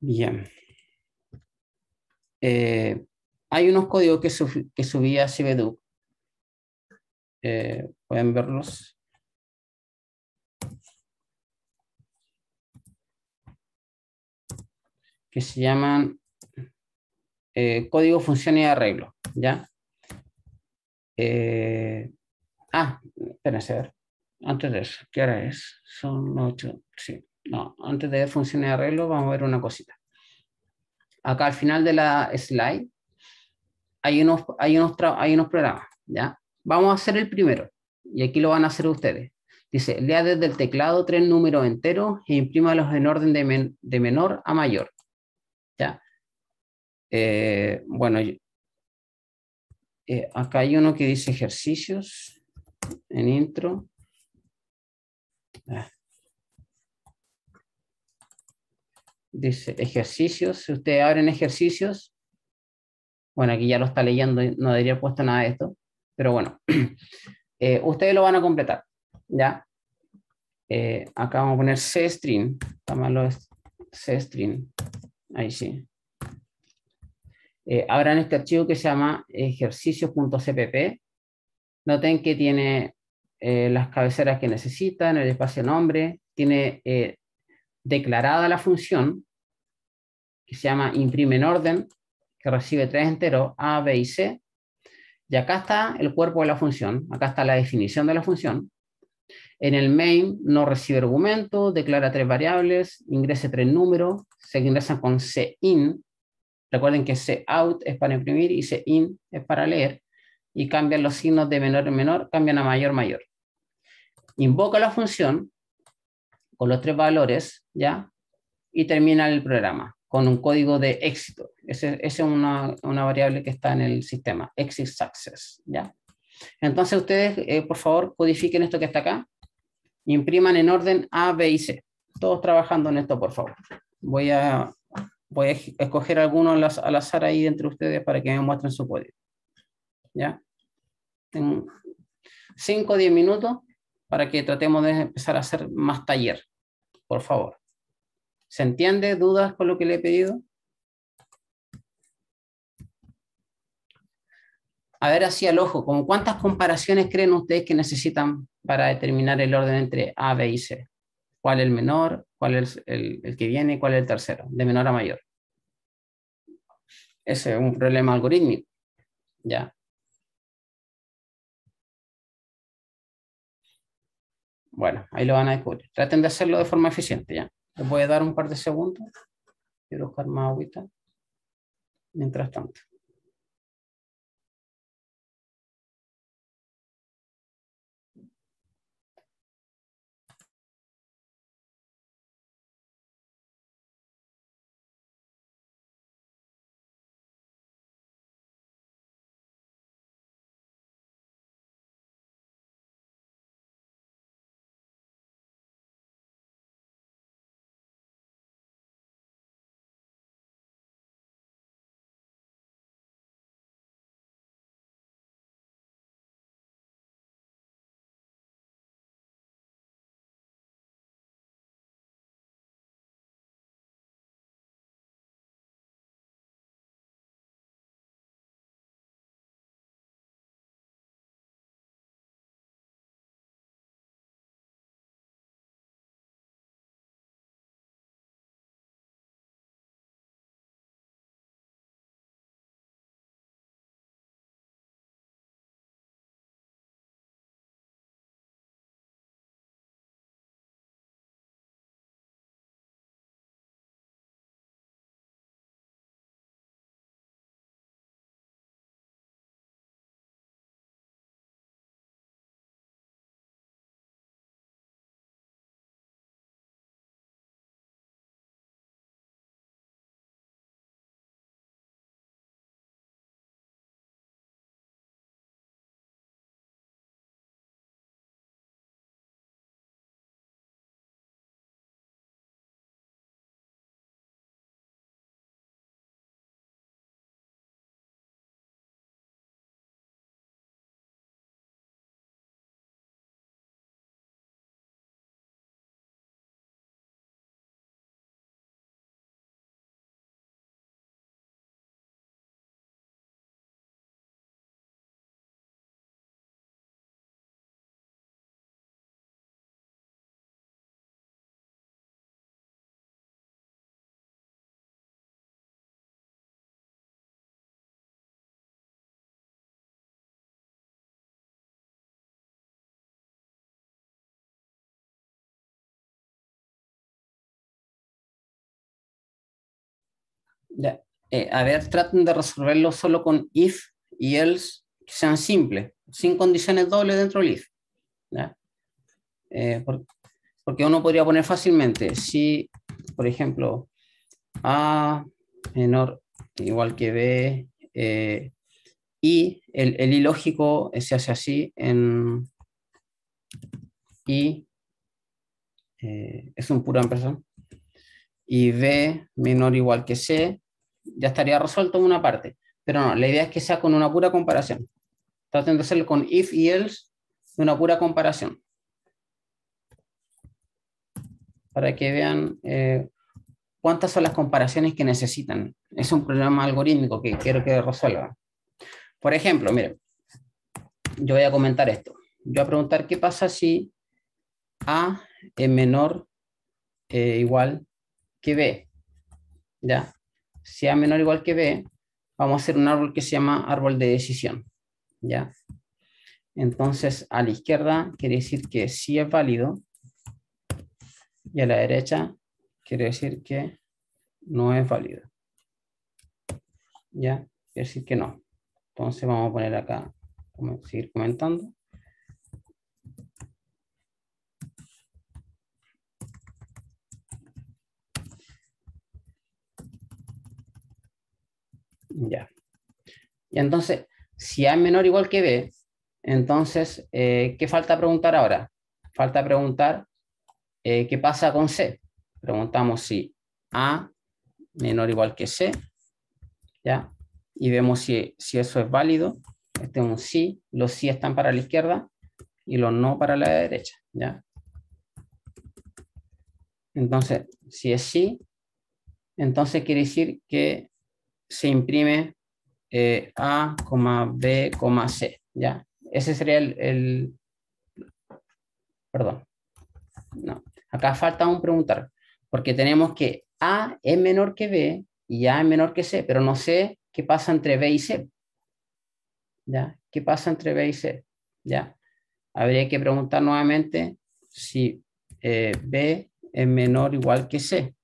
Bien. Eh, hay unos códigos que, subí a subía eh, pueden verlos. Que se llaman eh, código, función y arreglo. ¿Ya? Eh, ah, espérense, a Antes de eso, ¿qué hora es? Son ocho sí. No, antes de función y arreglo vamos a ver una cosita. Acá al final de la slide hay unos, hay unos, hay unos programas, ¿ya? Vamos a hacer el primero, y aquí lo van a hacer ustedes. Dice, lea desde el teclado tres números enteros e imprímalos en orden de, menor a mayor. ¿Ya? Eh, bueno, eh, acá hay uno que dice ejercicios en intro. Ah. Dice ejercicios, si ustedes abren ejercicios, bueno, aquí ya lo está leyendo, no debería haber puesto nada de esto. Pero bueno, eh, ustedes lo van a completar, ¿ya? Eh, acá vamos a poner C-string, string ahí sí. Eh, abran este archivo que se llama ejercicios.cpp. Noten que tiene eh, las cabeceras que necesitan, el espacio nombre, tiene declarada la función que se llama imprime en orden, que recibe tres enteros A, B y C, y acá está el cuerpo de la función, acá está la definición de la función. En el main no recibe argumento, declara tres variables, ingrese tres números, se ingresan con cin. Recuerden que cout es para imprimir y cin es para leer. Y cambian los signos de menor en menor, cambian a mayor mayor. Invoca la función con los tres valores, ¿ya? Y termina el programa con un código de éxito. Esa es una, variable que está en el sistema, exit success. ¿ya? Entonces ustedes, eh, por favor, codifiquen esto que está acá. Impriman en orden A, B y C. Todos trabajando en esto, por favor. Voy a, voy a escoger algunos al, azar, ahí entre ustedes para que me muestren su código. ¿Ya? Tengo 5 o 10 minutos para que tratemos de empezar a hacer más taller. Por favor. ¿Se entiende? ¿Dudas con lo que le he pedido? A ver, así al ojo, ¿con cuántas comparaciones creen ustedes que necesitan para determinar el orden entre A, B y C? ¿Cuál es el menor? ¿Cuál es el, que viene? ¿Cuál es el tercero? De menor a mayor. Ese es un problema algorítmico. Ya. Bueno, ahí lo van a descubrir. Traten de hacerlo de forma eficiente, ya. Les voy a dar un par de segundos. Quiero buscar más agüita. Mientras tanto. Eh, a ver, traten de resolverlo solo con if y else que sean simples, sin condiciones dobles dentro del if. Eh, porque uno podría poner fácilmente, si, por ejemplo, A menor igual que B, eh, y el, el ilógico se hace así en y es un pura empresa y B menor igual que C, ya estaría resuelto en una parte. Pero no, la idea es que sea con una pura comparación. Traten de hacerlo con if y else, una pura comparación. Para que vean eh, cuántas son las comparaciones que necesitan. Es un problema algorítmico que quiero que resuelva. Por ejemplo, miren, yo voy a comentar esto. Yo voy a preguntar qué pasa si A es menor eh, igual que B, ¿ya? Si A menor igual que B, vamos a hacer un árbol que se llama árbol de decisión, ¿ya? Entonces, a la izquierda quiere decir que sí es válido y a la derecha quiere decir que no es válido. ¿Ya? Quiere decir que no. Entonces vamos a poner acá, seguir comentando. Ya. Y entonces, si A es menor o igual que B, entonces, eh, ¿qué falta preguntar ahora? Falta preguntar eh, qué pasa con C. Preguntamos si A menor o igual que C, ¿ya? Y vemos si, si eso es válido. Este es un sí, los sí están para la izquierda y los no para la derecha, ¿ya? Entonces, si es sí, entonces quiere decir que se imprime eh, A, B, C. ¿ya? Ese sería el, Perdón. No. Acá falta un preguntar, porque tenemos que A es menor que B y A es menor que C, pero no sé qué pasa entre B y C. ¿Ya? ¿Qué pasa entre B y C? ¿Ya? Habría que preguntar nuevamente si eh, B es menor o igual que C.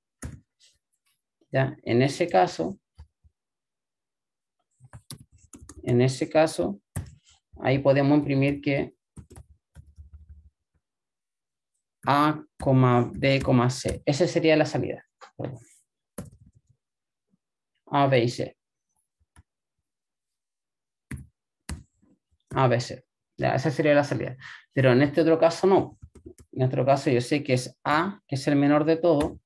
¿Ya? En ese caso, en ese caso, ahí podemos imprimir que A, B, C. Esa sería la salida. A, B y C. A, B, C. esa sería la salida. Pero en este otro caso no. En otro caso yo sé que es A, que es el menor de todo,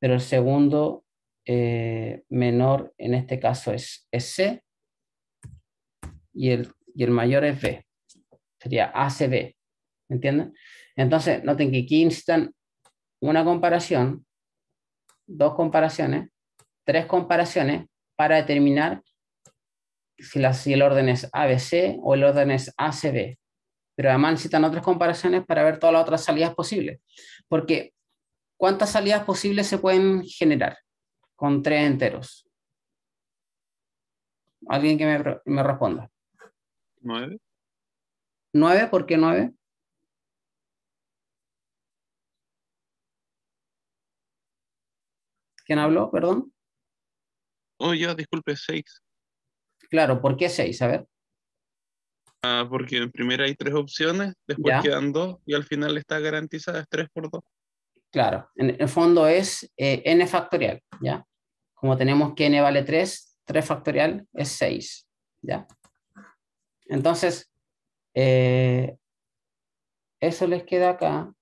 pero el segundo eh, menor en este caso es, es C, y el, mayor es B. Sería ACB. ¿Me entienden? Entonces, noten que aquí necesitan una comparación, dos comparaciones, tres comparaciones para determinar si, el orden es ABC o el orden es ACB. Pero además necesitan otras comparaciones para ver todas las otras salidas posibles. Porque, ¿cuántas salidas posibles se pueden generar con tres enteros? Alguien que me responda. 9. 9, ¿por qué 9? ¿Quién habló? Perdón. Oh, ya, disculpe, 6. Claro, ¿por qué 6? A ver. Ah, porque en primera hay tres opciones, después quedan dos y al final está garantizada es 3 por 2. Claro, en el fondo es eh, n factorial, ¿ya? Como tenemos que n vale 3, 3 factorial es 6, ¿ya? Entonces, eh, eso les queda acá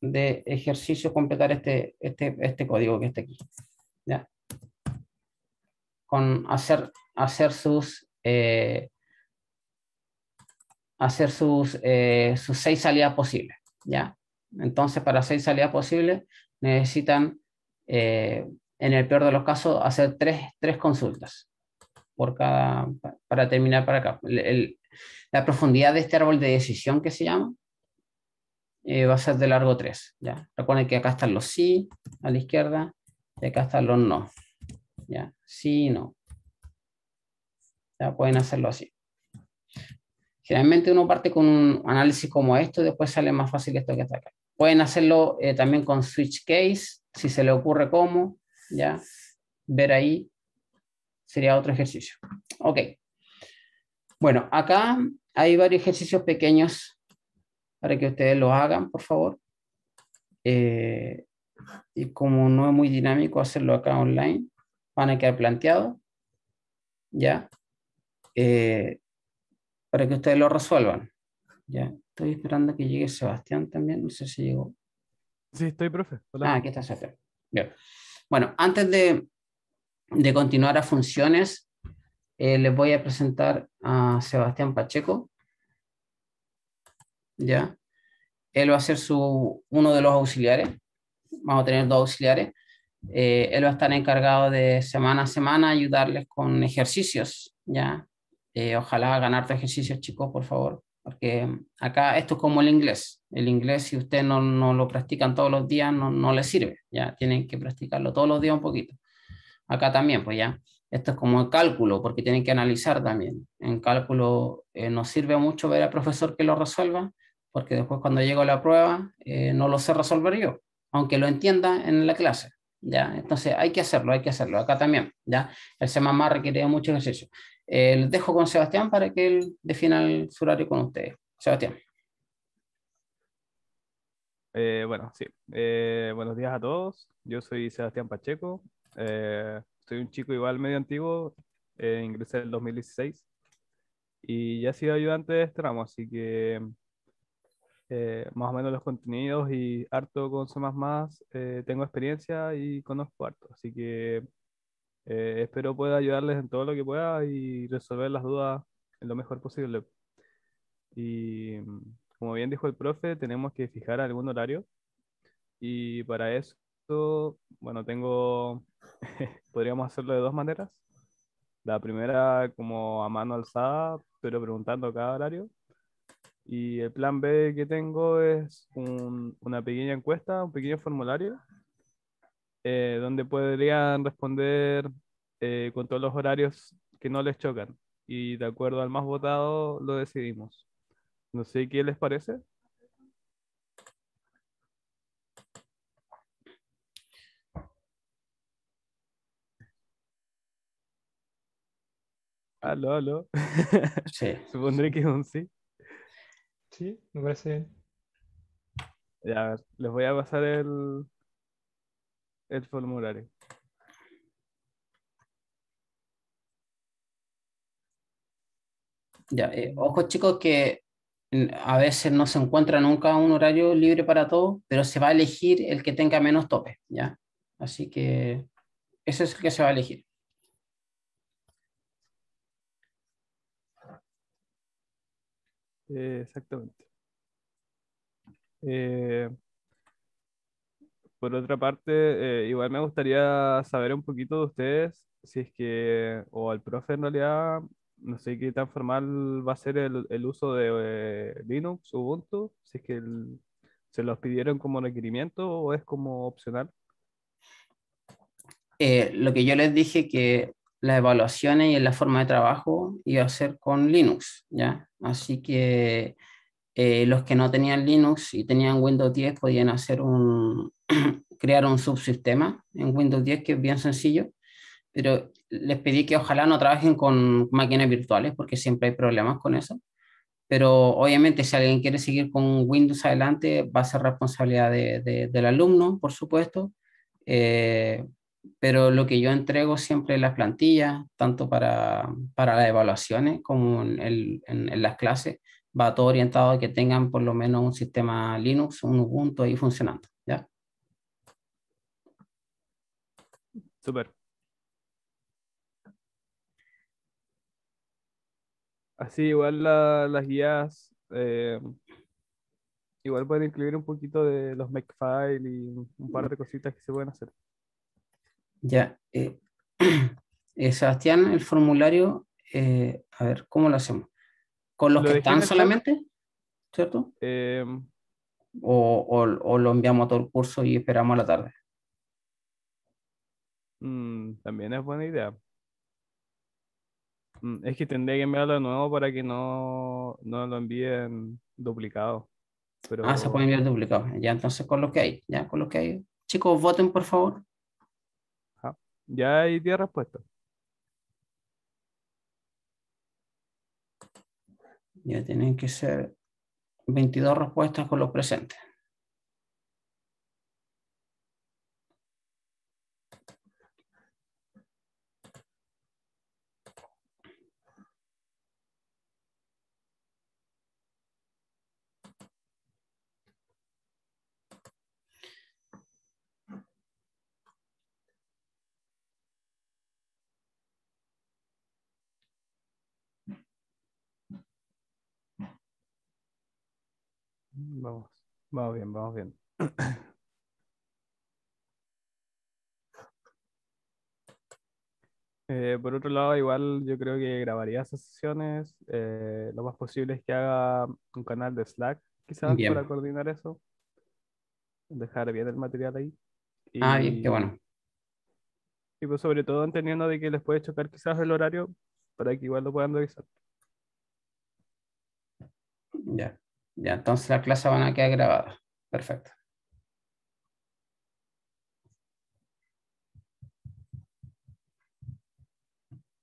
de ejercicio completar este, este, este código que está aquí. Con hacer, sus... Eh, hacer eh, sus, seis salidas posibles, ¿ya? Entonces, para seis salidas posibles, necesitan, en el peor de los casos, hacer tres consultas, por cada, para terminar para acá. la profundidad de este árbol de decisión que se llama eh, va a ser de largo 3. ¿ya? Recuerden que acá están los sí a la izquierda y acá están los no. ¿ya? Sí no. Ya pueden hacerlo así. Generalmente uno parte con un análisis como esto después sale más fácil esto que está acá. Pueden hacerlo eh, también con switch case, si se le ocurre cómo, ya, ver ahí. Sería otro ejercicio. Ok. Bueno, acá hay varios ejercicios pequeños para que ustedes lo hagan, por favor. Eh, y como no es muy dinámico hacerlo acá online, van a quedar planteados. ¿Ya? Eh, para que ustedes lo resuelvan. ¿Ya? Estoy esperando que llegue Sebastián también. No sé si llegó. Sí, estoy, profe. Ah, aquí está Sebastián. Bien. Bueno, antes de, de continuar a funciones, eh, les voy a presentar a Sebastián Pacheco. ¿Ya? Él va a ser su, uno de los auxiliares. Vamos a tener dos auxiliares. Eh, él va a estar encargado de semana a semana ayudarles con ejercicios. ¿ya? Eh, ojalá ganarte ejercicios, chicos, por favor. Porque acá esto es como el inglés. El inglés, si ustedes no, no, lo practican todos los días, no, no les sirve. ¿ya? Tienen que practicarlo todos los días un poquito. Acá también, pues ya, esto es como el cálculo, porque tienen que analizar también. En cálculo eh, nos sirve mucho ver al profesor que lo resuelva, porque después cuando llego la prueba eh, no lo sé resolver yo, aunque lo entienda en la clase. ¿ya? Entonces hay que hacerlo, hay que hacerlo. Acá también, ¿ya? El más requiere mucho ejercicio. Eh, dejo con Sebastián para que él defina el horario con ustedes. Sebastián. Eh, bueno, sí. buenos días a todos. Yo soy Sebastián Pacheco. Eh, soy un chico igual medio antiguo, eh, ingresé en el 2016 y ya he sido ayudante de este ramo, así que eh, más o menos los contenidos y harto con C++ tengo experiencia y conozco harto, así que espero pueda ayudarles en todo lo que pueda y resolver las dudas en lo mejor posible. Y mm, como bien dijo el profe, tenemos que fijar algún horario y para eso bueno, tengo, podríamos hacerlo de dos maneras. La primera como a mano alzada, pero preguntando cada horario. Y el plan B que tengo es una pequeña encuesta, un pequeño formulario, eh, donde podrían responder eh, con todos los horarios que no les chocan. Y de acuerdo al más votado, lo decidimos. No sé qué les parece. Aló, aló. Sí. Supondré que es un sí. Sí, me parece Ya, a ver, les voy a pasar el, el formulario. Ya, eh, ojo chicos que a veces no se encuentra nunca un horario libre para todo, pero se va a elegir el que tenga menos tope, ¿ya? Así que ese es el que se va a elegir. Eh, exactamente. Eh, por otra parte, eh, igual me gustaría saber un poquito de ustedes, si es que, o al profe en realidad, no sé qué tan formal va a ser el, uso de Linux, Ubuntu, si es que se los pidieron como requerimiento o es como opcional. lo que yo les dije que las evaluaciones y en la forma de trabajo iba a ser con Linux, ¿ya? Así que eh, los que no tenían Linux y tenían Windows 10 podían hacer un, crear un subsistema en Windows 10 que es bien sencillo, pero les pedí que ojalá no trabajen con máquinas virtuales porque siempre hay problemas con eso. Pero obviamente si alguien quiere seguir con Windows adelante va a ser responsabilidad del alumno, por supuesto. Eh, pero lo que yo entrego siempre en las plantillas, tanto para, las evaluaciones como en, el, en, las clases, va todo orientado a que tengan por lo menos un sistema Linux, un Ubuntu ahí funcionando. ¿ya? Super. Así igual las guías, eh, igual pueden incluir un poquito de los Makefile y un par de cositas que se pueden hacer. Ya. Eh, eh, Sebastián, el formulario, eh, a ver, ¿cómo lo hacemos? ¿Con los que están solamente? ¿Cierto? Em. O, lo enviamos a todo el curso y esperamos a la tarde? Mm, también es buena idea. Mm, es que tendría que enviarlo de nuevo para que no, lo envíen duplicado. Ah, se puede enviar duplicado. Ya, entonces con lo que hay, ya con lo que hay. Chicos, voten por favor. Ya hay 10 respuestas. Ya tienen que ser 22 respuestas con los presentes. Vamos bien, vamos bien. Eh, por otro lado, igual yo creo que grabaría esas sesiones. Eh, lo más posible es que haga un canal de Slack, quizás, para coordinar eso. Dejar bien el material ahí. Y, ah, qué bueno. Y pues sobre todo entendiendo de que les puede chocar quizás el horario para que igual lo puedan revisar. Ya. Ya, entonces la clase van a quedar grabada. Perfecto.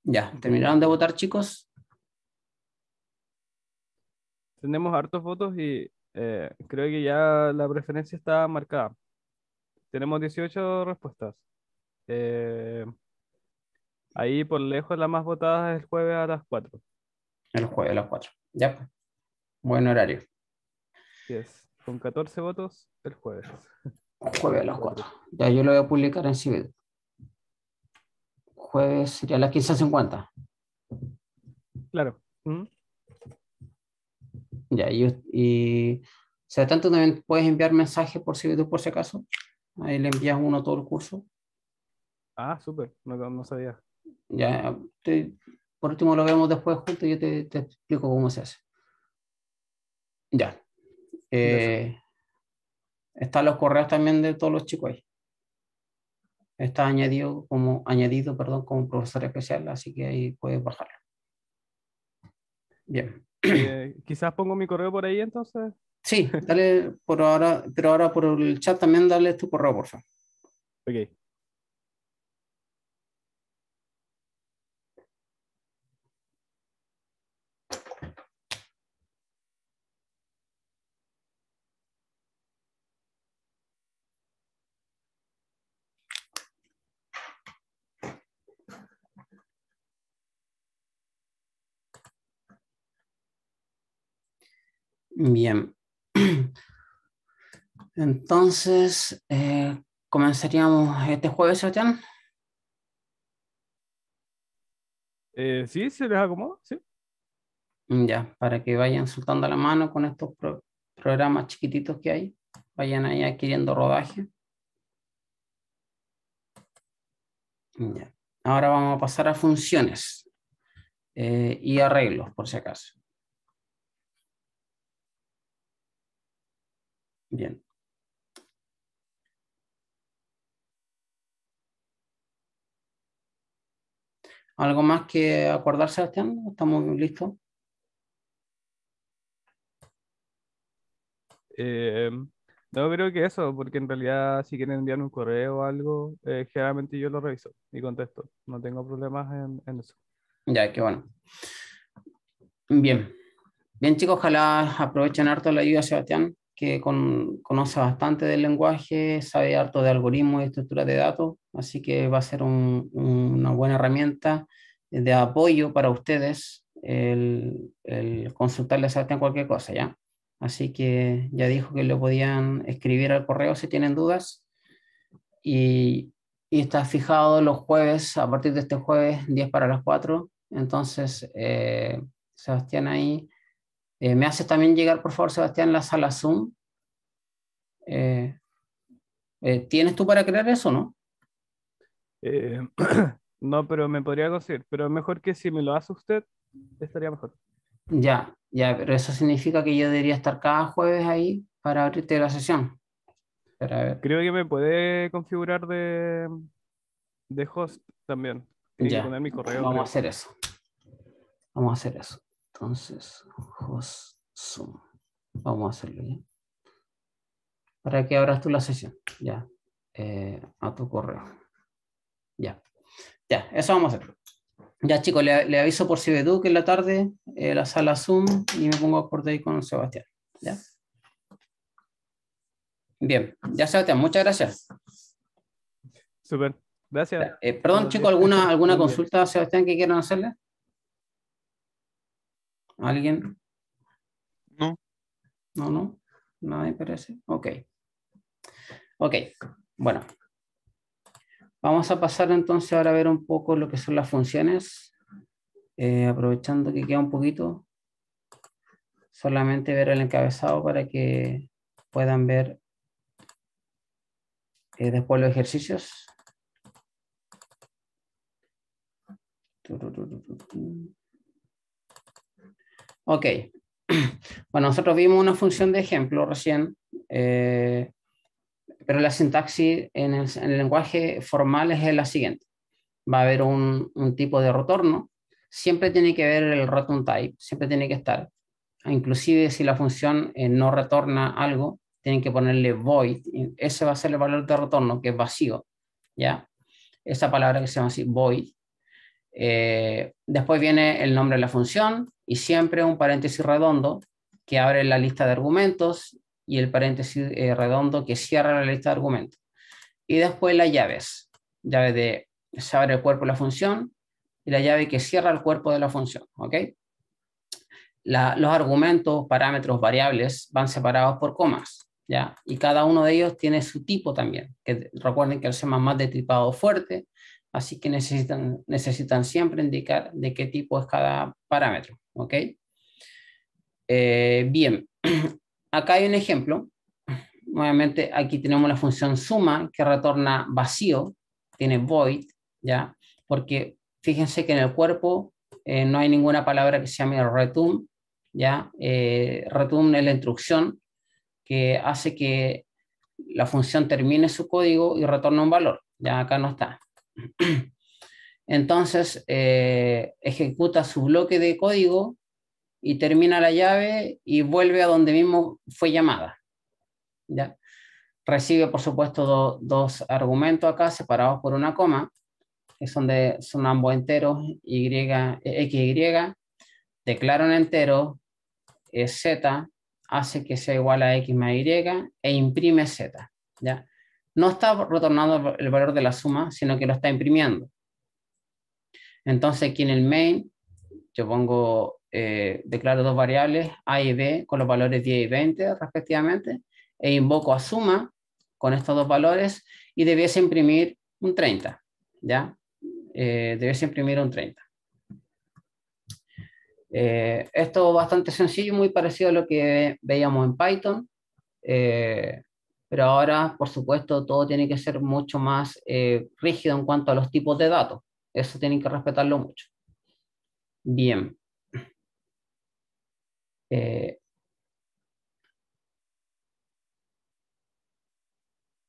Ya, ¿terminaron de votar, chicos? Tenemos hartos votos y eh, creo que ya la preferencia está marcada. Tenemos 18 respuestas. Eh, ahí por lejos la más votada es el jueves a las 4. El jueves a las 4. Ya. Pues. Buen horario. Con 14 votos el jueves. jueves a las 4. Ya yo lo voy a publicar en Civil. Jueves sería a las 15.50. Claro. Ya, y, y o sea, tanto también puedes enviar mensajes por Civil por si acaso. Ahí le envías uno todo el curso. Ah, súper, no, sabía. Ya, por último lo vemos después juntos y yo te, te explico cómo se hace. Ya, eh, están los correos también de todos los chicos ahí. Está añadido como, añadido, perdón, como profesor especial, así que ahí puedes bajarlo. Bien. Eh, quizás pongo mi correo por ahí entonces. Sí, dale por ahora, pero ahora por el chat también dale tu correo, por favor. Ok. Bien. Entonces, eh, comenzaríamos este jueves, Sebastián. Eh, sí, se les acomoda, sí. Ya, para que vayan soltando la mano con estos programas chiquititos que hay, vayan ahí adquiriendo rodaje. Ya. Ahora vamos a pasar a funciones eh, y arreglos, por si acaso. Bien. ¿Algo más que acordar, Sebastián? ¿Estamos listos? Eh, no, creo que eso, porque en realidad si quieren enviar un correo o algo, eh, generalmente yo lo reviso y contesto. No tengo problemas en, en eso. Ya, qué bueno. Bien. Bien, chicos, ojalá aprovechen harto la ayuda, Sebastián que con, conoce bastante del lenguaje, sabe harto de algoritmos y estructuras de datos, así que va a ser una buena herramienta de apoyo para ustedes el, consultarle a Sebastián cualquier cosa, ¿ya? Así que ya dijo que lo podían escribir al correo si tienen dudas. Y, está fijado los jueves, a partir de este jueves, 10 para las 4. Entonces, eh, Sebastián ahí eh, ¿Me haces también llegar, por favor, Sebastián, la sala Zoom? Eh, eh, ¿Tienes tú para crear eso, no? no, pero me podría conseguir. Pero mejor que si me lo hace usted, estaría mejor. Ya, ya, pero eso significa que yo debería estar cada jueves ahí para abrirte la sesión. Creo que me puede configurar de, host también. mi correo. Vamos a hacer eso. Vamos a hacer eso. Entonces, Zoom. Vamos a hacerlo ya. Para que abras tú la sesión. Ya. Eh, a tu correo. Ya. Ya, eso vamos a hacer. Ya, chicos, le, aviso por si que en la tarde, eh, la sala Zoom, y me pongo a corte ahí con Sebastián. Ya. Bien, ya Sebastián, muchas gracias. Súper, gracias. Eh, perdón, chicos, ¿alguna, alguna consulta, Sebastián, que quieran hacerle? ¿Alguien? No. No, no. Nadie parece. Ok. Ok. Bueno. Vamos a pasar entonces ahora a ver un poco lo que son las funciones. Eh, aprovechando que queda un poquito. Solamente ver el encabezado para que puedan ver eh, después los ejercicios. Ok. Bueno, nosotros vimos una función de ejemplo recién, eh, pero la sintaxis en el, lenguaje formal es la siguiente. Va a haber un, tipo de retorno, siempre tiene que ver el return type, siempre tiene que estar. Inclusive si la función eh, no retorna algo, tienen que ponerle void, ese va a ser el valor de retorno, que es vacío, ¿ya? Esa palabra que se llama así, void, eh, después viene el nombre de la función y siempre un paréntesis redondo que abre la lista de argumentos y el paréntesis eh, redondo que cierra la lista de argumentos. Y después las llaves. Llave de se abre el cuerpo de la función y la llave que cierra el cuerpo de la función. ¿ok? los argumentos, parámetros, variables van separados por comas. ¿ya? Y cada uno de ellos tiene su tipo también. Que recuerden que el más de tipado fuerte así que necesitan, necesitan siempre indicar de qué tipo es cada parámetro. ¿ok? Eh, bien, acá hay un ejemplo. Nuevamente aquí tenemos la función suma que retorna vacío, tiene void, ¿ya? Porque fíjense que en el cuerpo eh, no hay ninguna palabra que se llame return, ¿ya? Eh, return es la instrucción que hace que la función termine su código y retorne un valor, ya acá no está, entonces eh, ejecuta su bloque de código y termina la llave y vuelve a donde mismo fue llamada. ¿ya? Recibe, por supuesto, dos argumentos acá separados por una coma, que son, de, son ambos enteros, y, eh, Y. declara un entero, eh, Z, hace que sea igual a X más Y e imprime Z. ¿ya? no está retornando el valor de la suma, sino que lo está imprimiendo. Entonces aquí en el main, yo pongo, eh, declaro dos variables, A y B, con los valores 10 y 20 respectivamente, e invoco a suma con estos dos valores, y debiese imprimir un 30, ¿ya? Eh, debiese imprimir un 30. Eh, esto bastante sencillo, muy parecido a lo que veíamos en Python. Eh, pero ahora, por supuesto, todo tiene que ser mucho más eh, rígido en cuanto a los tipos de datos. Eso tienen que respetarlo mucho. Bien. Eh,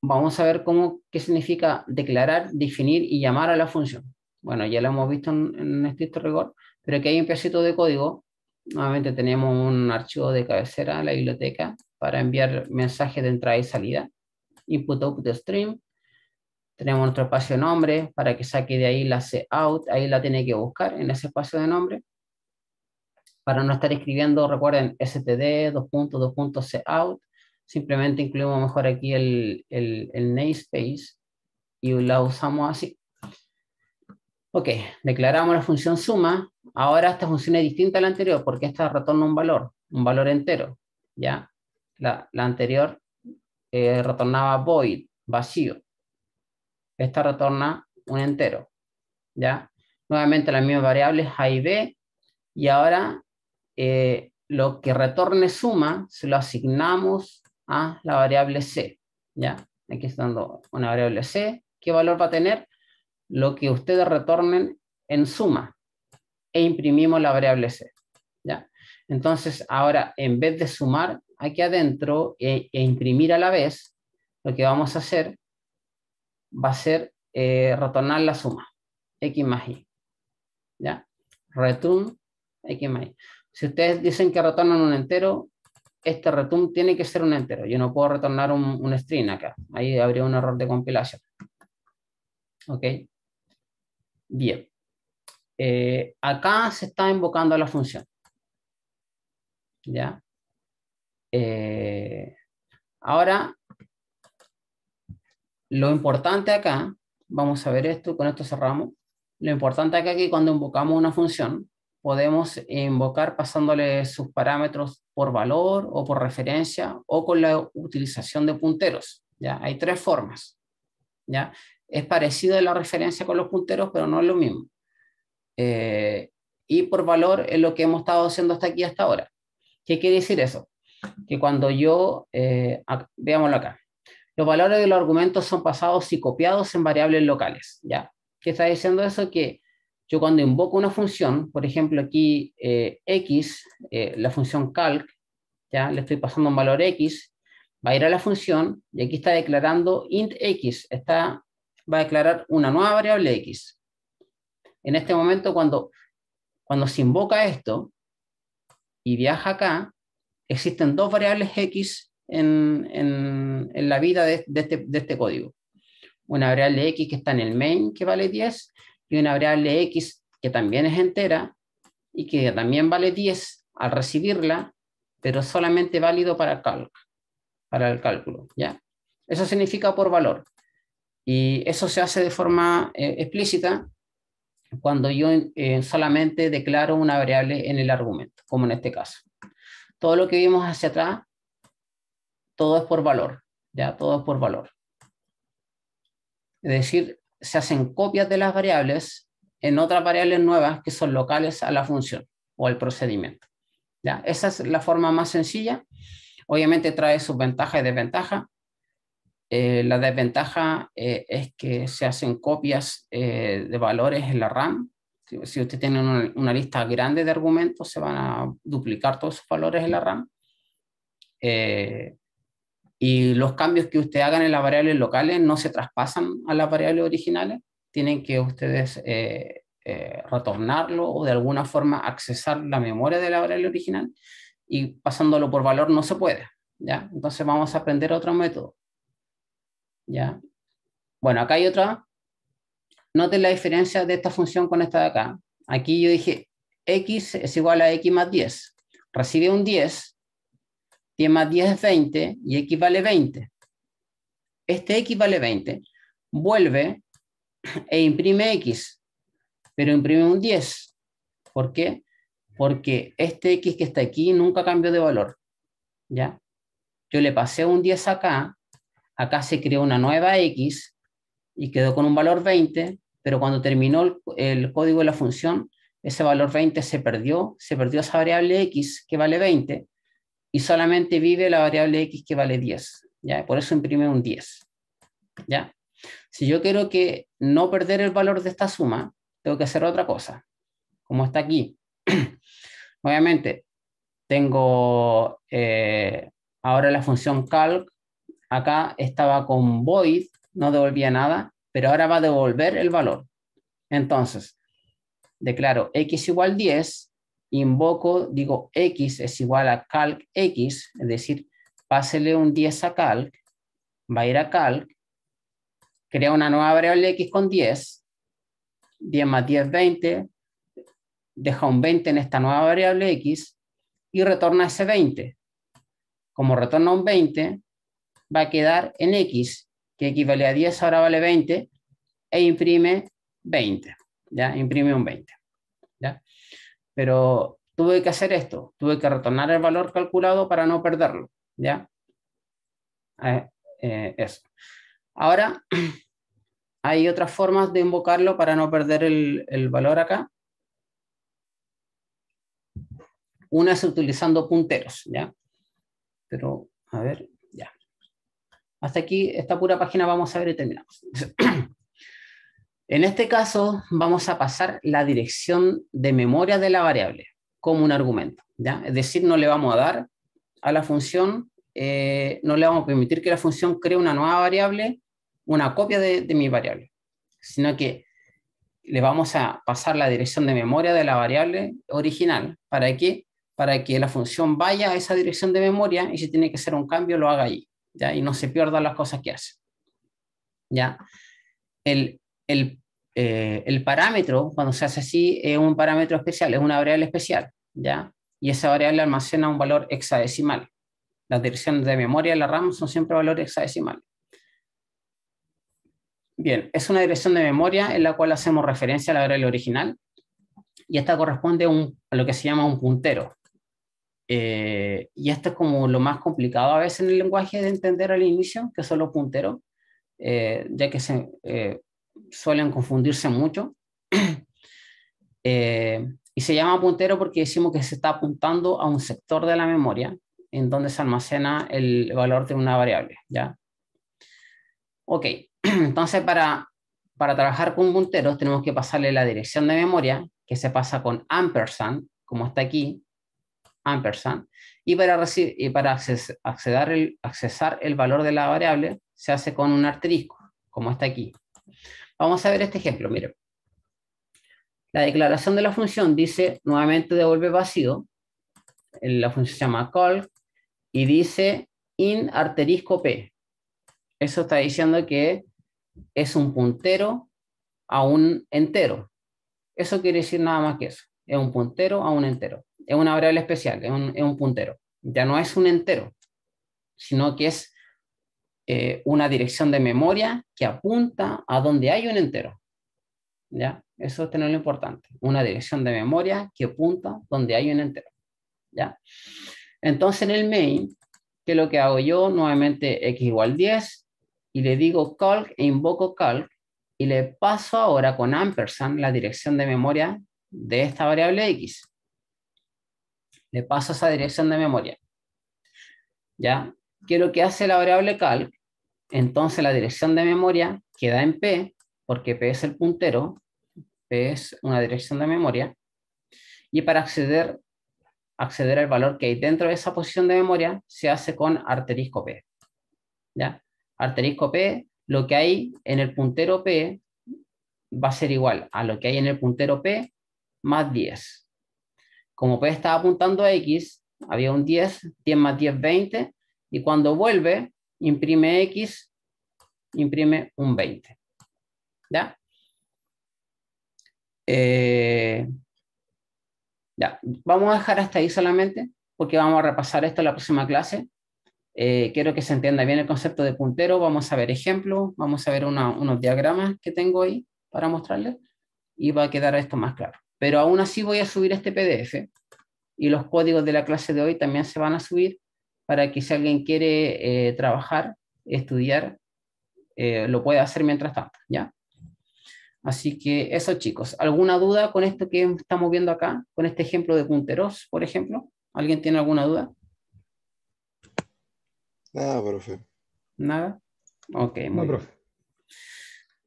vamos a ver cómo, qué significa declarar, definir y llamar a la función. Bueno, ya lo hemos visto en, en estricto rigor, pero aquí hay un pedacito de código. Nuevamente tenemos un archivo de cabecera, en la biblioteca, para enviar mensajes de entrada y salida. Input output stream. Tenemos nuestro espacio de nombre para que saque de ahí la out ahí la tiene que buscar en ese espacio de nombre. Para no estar escribiendo, recuerden, std, dos puntos, dos puntos, Simplemente incluimos mejor aquí el, el, el namespace y la usamos así. Ok, declaramos la función suma. Ahora esta función es distinta a la anterior porque esta retorna un valor, un valor entero. ¿ya? la, anterior eh, retornaba void, vacío. Esta retorna un entero. ¿ya? Nuevamente las mismas variables A y B. Y ahora eh, lo que retorne suma se lo asignamos a la variable C. ¿ya? Aquí está dando una variable C. ¿Qué valor va a tener? Lo que ustedes retornen en suma. E imprimimos la variable C. ¿ya? Entonces ahora en vez de sumar aquí adentro e, e, imprimir a la vez, lo que vamos a hacer va a ser eh, retornar la suma, x más y. ¿Ya? Return x más y. Si ustedes dicen que retornan un entero, este return tiene que ser un entero. Yo no puedo retornar un, string acá. Ahí habría un error de compilación. ¿Ok? Bien. Eh, acá se está invocando la función. ¿Ya? Eh, ahora, lo importante acá, vamos a ver esto, con esto cerramos. Lo importante acá es que cuando invocamos una función, podemos invocar pasándole sus parámetros por valor o por referencia o con la utilización de punteros. ¿ya? Hay tres formas. ¿ya? Es parecido a la referencia con los punteros, pero no es lo mismo. Eh, y por valor es lo que hemos estado haciendo hasta aquí, hasta ahora. ¿Qué quiere decir eso? que cuando yo, eh, veámoslo acá, los valores de los argumentos son pasados y copiados en variables locales, ¿ya? ¿Qué está diciendo eso? Que yo cuando invoco una función, por ejemplo aquí eh, x, eh, la función calc, ¿ya? Le estoy pasando un valor x, va a ir a la función y aquí está declarando int x, va a declarar una nueva variable x. En este momento cuando, cuando se invoca esto y viaja acá, existen dos variables X en, en, en la vida de, este, de, este, código. Una variable X que está en el main, que vale 10, y una variable X que también es entera y que también vale 10 al recibirla, pero solamente válido para, para el cálculo. ¿ya? Eso significa por valor. Y eso se hace de forma eh, explícita cuando yo eh, solamente declaro una variable en el argumento, como en este caso todo lo que vimos hacia atrás, todo es por valor, ya todo es por valor. Es decir, se hacen copias de las variables en otras variables nuevas que son locales a la función o al procedimiento. ¿ya? Esa es la forma más sencilla. Obviamente trae sus ventajas y desventajas. Eh, la desventaja eh, es que se hacen copias eh, de valores en la RAM si, usted tiene una, lista grande de argumentos, se van a duplicar todos sus valores en la RAM. Eh, y los cambios que usted haga en las variables locales no se traspasan a las variables originales, tienen que ustedes eh, eh, retornarlo o de alguna forma accesar la memoria de la variable original y pasándolo por valor no se puede. ¿ya? Entonces vamos a aprender otro método. ¿ya? Bueno, acá hay otra Noten la diferencia de esta función con esta de acá. Aquí yo dije x es igual a x más 10. Recibe un 10. tiene más 10 es 20 y x vale 20. Este x vale 20. Vuelve e imprime x, pero imprime un 10. ¿Por qué? Porque este x que está aquí nunca cambió de valor. ¿Ya? Yo le pasé un 10 acá, acá se creó una nueva x y quedó con un valor 20, pero cuando terminó el, código de la función, ese valor 20 se perdió, se perdió esa variable x que vale 20 y solamente vive la variable x que vale 10. ¿ya? Por eso imprime un 10. ¿ya? Si yo quiero que no perder el valor de esta suma, tengo que hacer otra cosa, como está aquí. Obviamente, tengo eh, ahora la función calc, acá estaba con void, no devolvía nada, pero ahora va a devolver el valor. Entonces, declaro x igual 10, invoco, digo x es igual a calc x, es decir, pásele un 10 a calc, va a ir a calc, crea una nueva variable x con 10, 10 más 10, 20, deja un 20 en esta nueva variable x y retorna ese 20. Como retorna un 20, va a quedar en x que equivale a 10, ahora vale 20, e imprime 20, ¿ya? Imprime un 20, Pero tuve que hacer esto, tuve que retornar el valor calculado para no perderlo, ¿ya? Eh, eh, eso. Ahora, hay otras formas de invocarlo para no perder el, el valor acá. Una es utilizando punteros, ¿ya? Pero, a ver, hasta aquí, esta pura página vamos a ver y terminamos. en este caso, vamos a pasar la dirección de memoria de la variable como un argumento. ¿ya? Es decir, no le vamos a dar a la función, eh, no le vamos a permitir que la función cree una nueva variable, una copia de, mi variable, sino que le vamos a pasar la dirección de memoria de la variable original. ¿Para qué? Para que la función vaya a esa dirección de memoria y si tiene que hacer un cambio, lo haga allí. ¿ya? Y no se pierdan las cosas que hace. ¿ya? Eh, el, parámetro, cuando se hace así, es un parámetro especial, es una variable especial, ¿ya? Y esa variable almacena un valor hexadecimal. Las direcciones de memoria de la RAM son siempre valores hexadecimales. Bien, es una dirección de memoria en la cual hacemos referencia a la variable original y esta corresponde a lo que se llama un puntero. Eh, y esto es como lo más complicado a veces en el lenguaje de entender al inicio, que son los punteros, eh, ya que se, eh, suelen confundirse mucho. y se llama puntero porque decimos que se está apuntando a un sector de la memoria en donde se almacena el valor de una variable. ¿ya? Ok, entonces para, para trabajar con punteros tenemos que pasarle la dirección de memoria, que se pasa con ampersand, como está aquí, ampersand, y para, y para acceder el, accesar el valor de la variable se hace con un asterisco, como está aquí. Vamos a ver este ejemplo, mire La declaración de la función dice, nuevamente devuelve vacío, la función se llama call, y dice in asterisco p. Eso está diciendo que es un puntero a un entero. Eso quiere decir nada más que eso. Es un puntero a un entero es una variable especial, es un, es un puntero. Ya no es un entero, sino que es eh, una dirección de memoria que apunta a donde hay un entero. ¿Ya? Eso es tener lo importante. Una dirección de memoria que apunta donde hay un entero. ¿Ya? Entonces en el main, que es lo que hago yo? Nuevamente x igual 10 y le digo calc e invoco calc y le paso ahora con ampersand la dirección de memoria de esta variable x le paso esa dirección de memoria. ¿Ya? ¿Qué es lo que hace la variable calc? Entonces la dirección de memoria queda en P, porque P es el puntero, P es una dirección de memoria, y para acceder, acceder al valor que hay dentro de esa posición de memoria, se hace con arterisco P. ¿Ya? Arterisco P, lo que hay en el puntero P va a ser igual a lo que hay en el puntero P más 10. Como P estaba apuntando a X, había un 10, 10 más 10, 20, y cuando vuelve, imprime X, imprime un 20. Eh, ¿Ya? vamos a dejar hasta ahí solamente, porque vamos a repasar esto en la próxima clase. Eh, quiero que se entienda bien el concepto de puntero, vamos a ver ejemplos, vamos a ver unos diagramas que tengo ahí para mostrarles y va a quedar esto más claro. Pero aún así voy a subir este PDF y los códigos de la clase de hoy también se van a subir para que si alguien quiere eh, trabajar, estudiar, eh, lo pueda hacer mientras tanto, ¿ya? Así que eso chicos, ¿alguna duda con esto que estamos viendo acá? Con este ejemplo de punteros, por ejemplo. ¿Alguien tiene alguna duda? Nada, profe. ¿Nada? Ok, muy bien,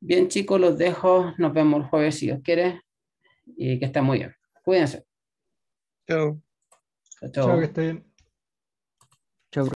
Bien chicos, los dejo. Nos vemos el jueves si os quiere y que está muy bien. Cuídense. Chao. Chao, que que estén.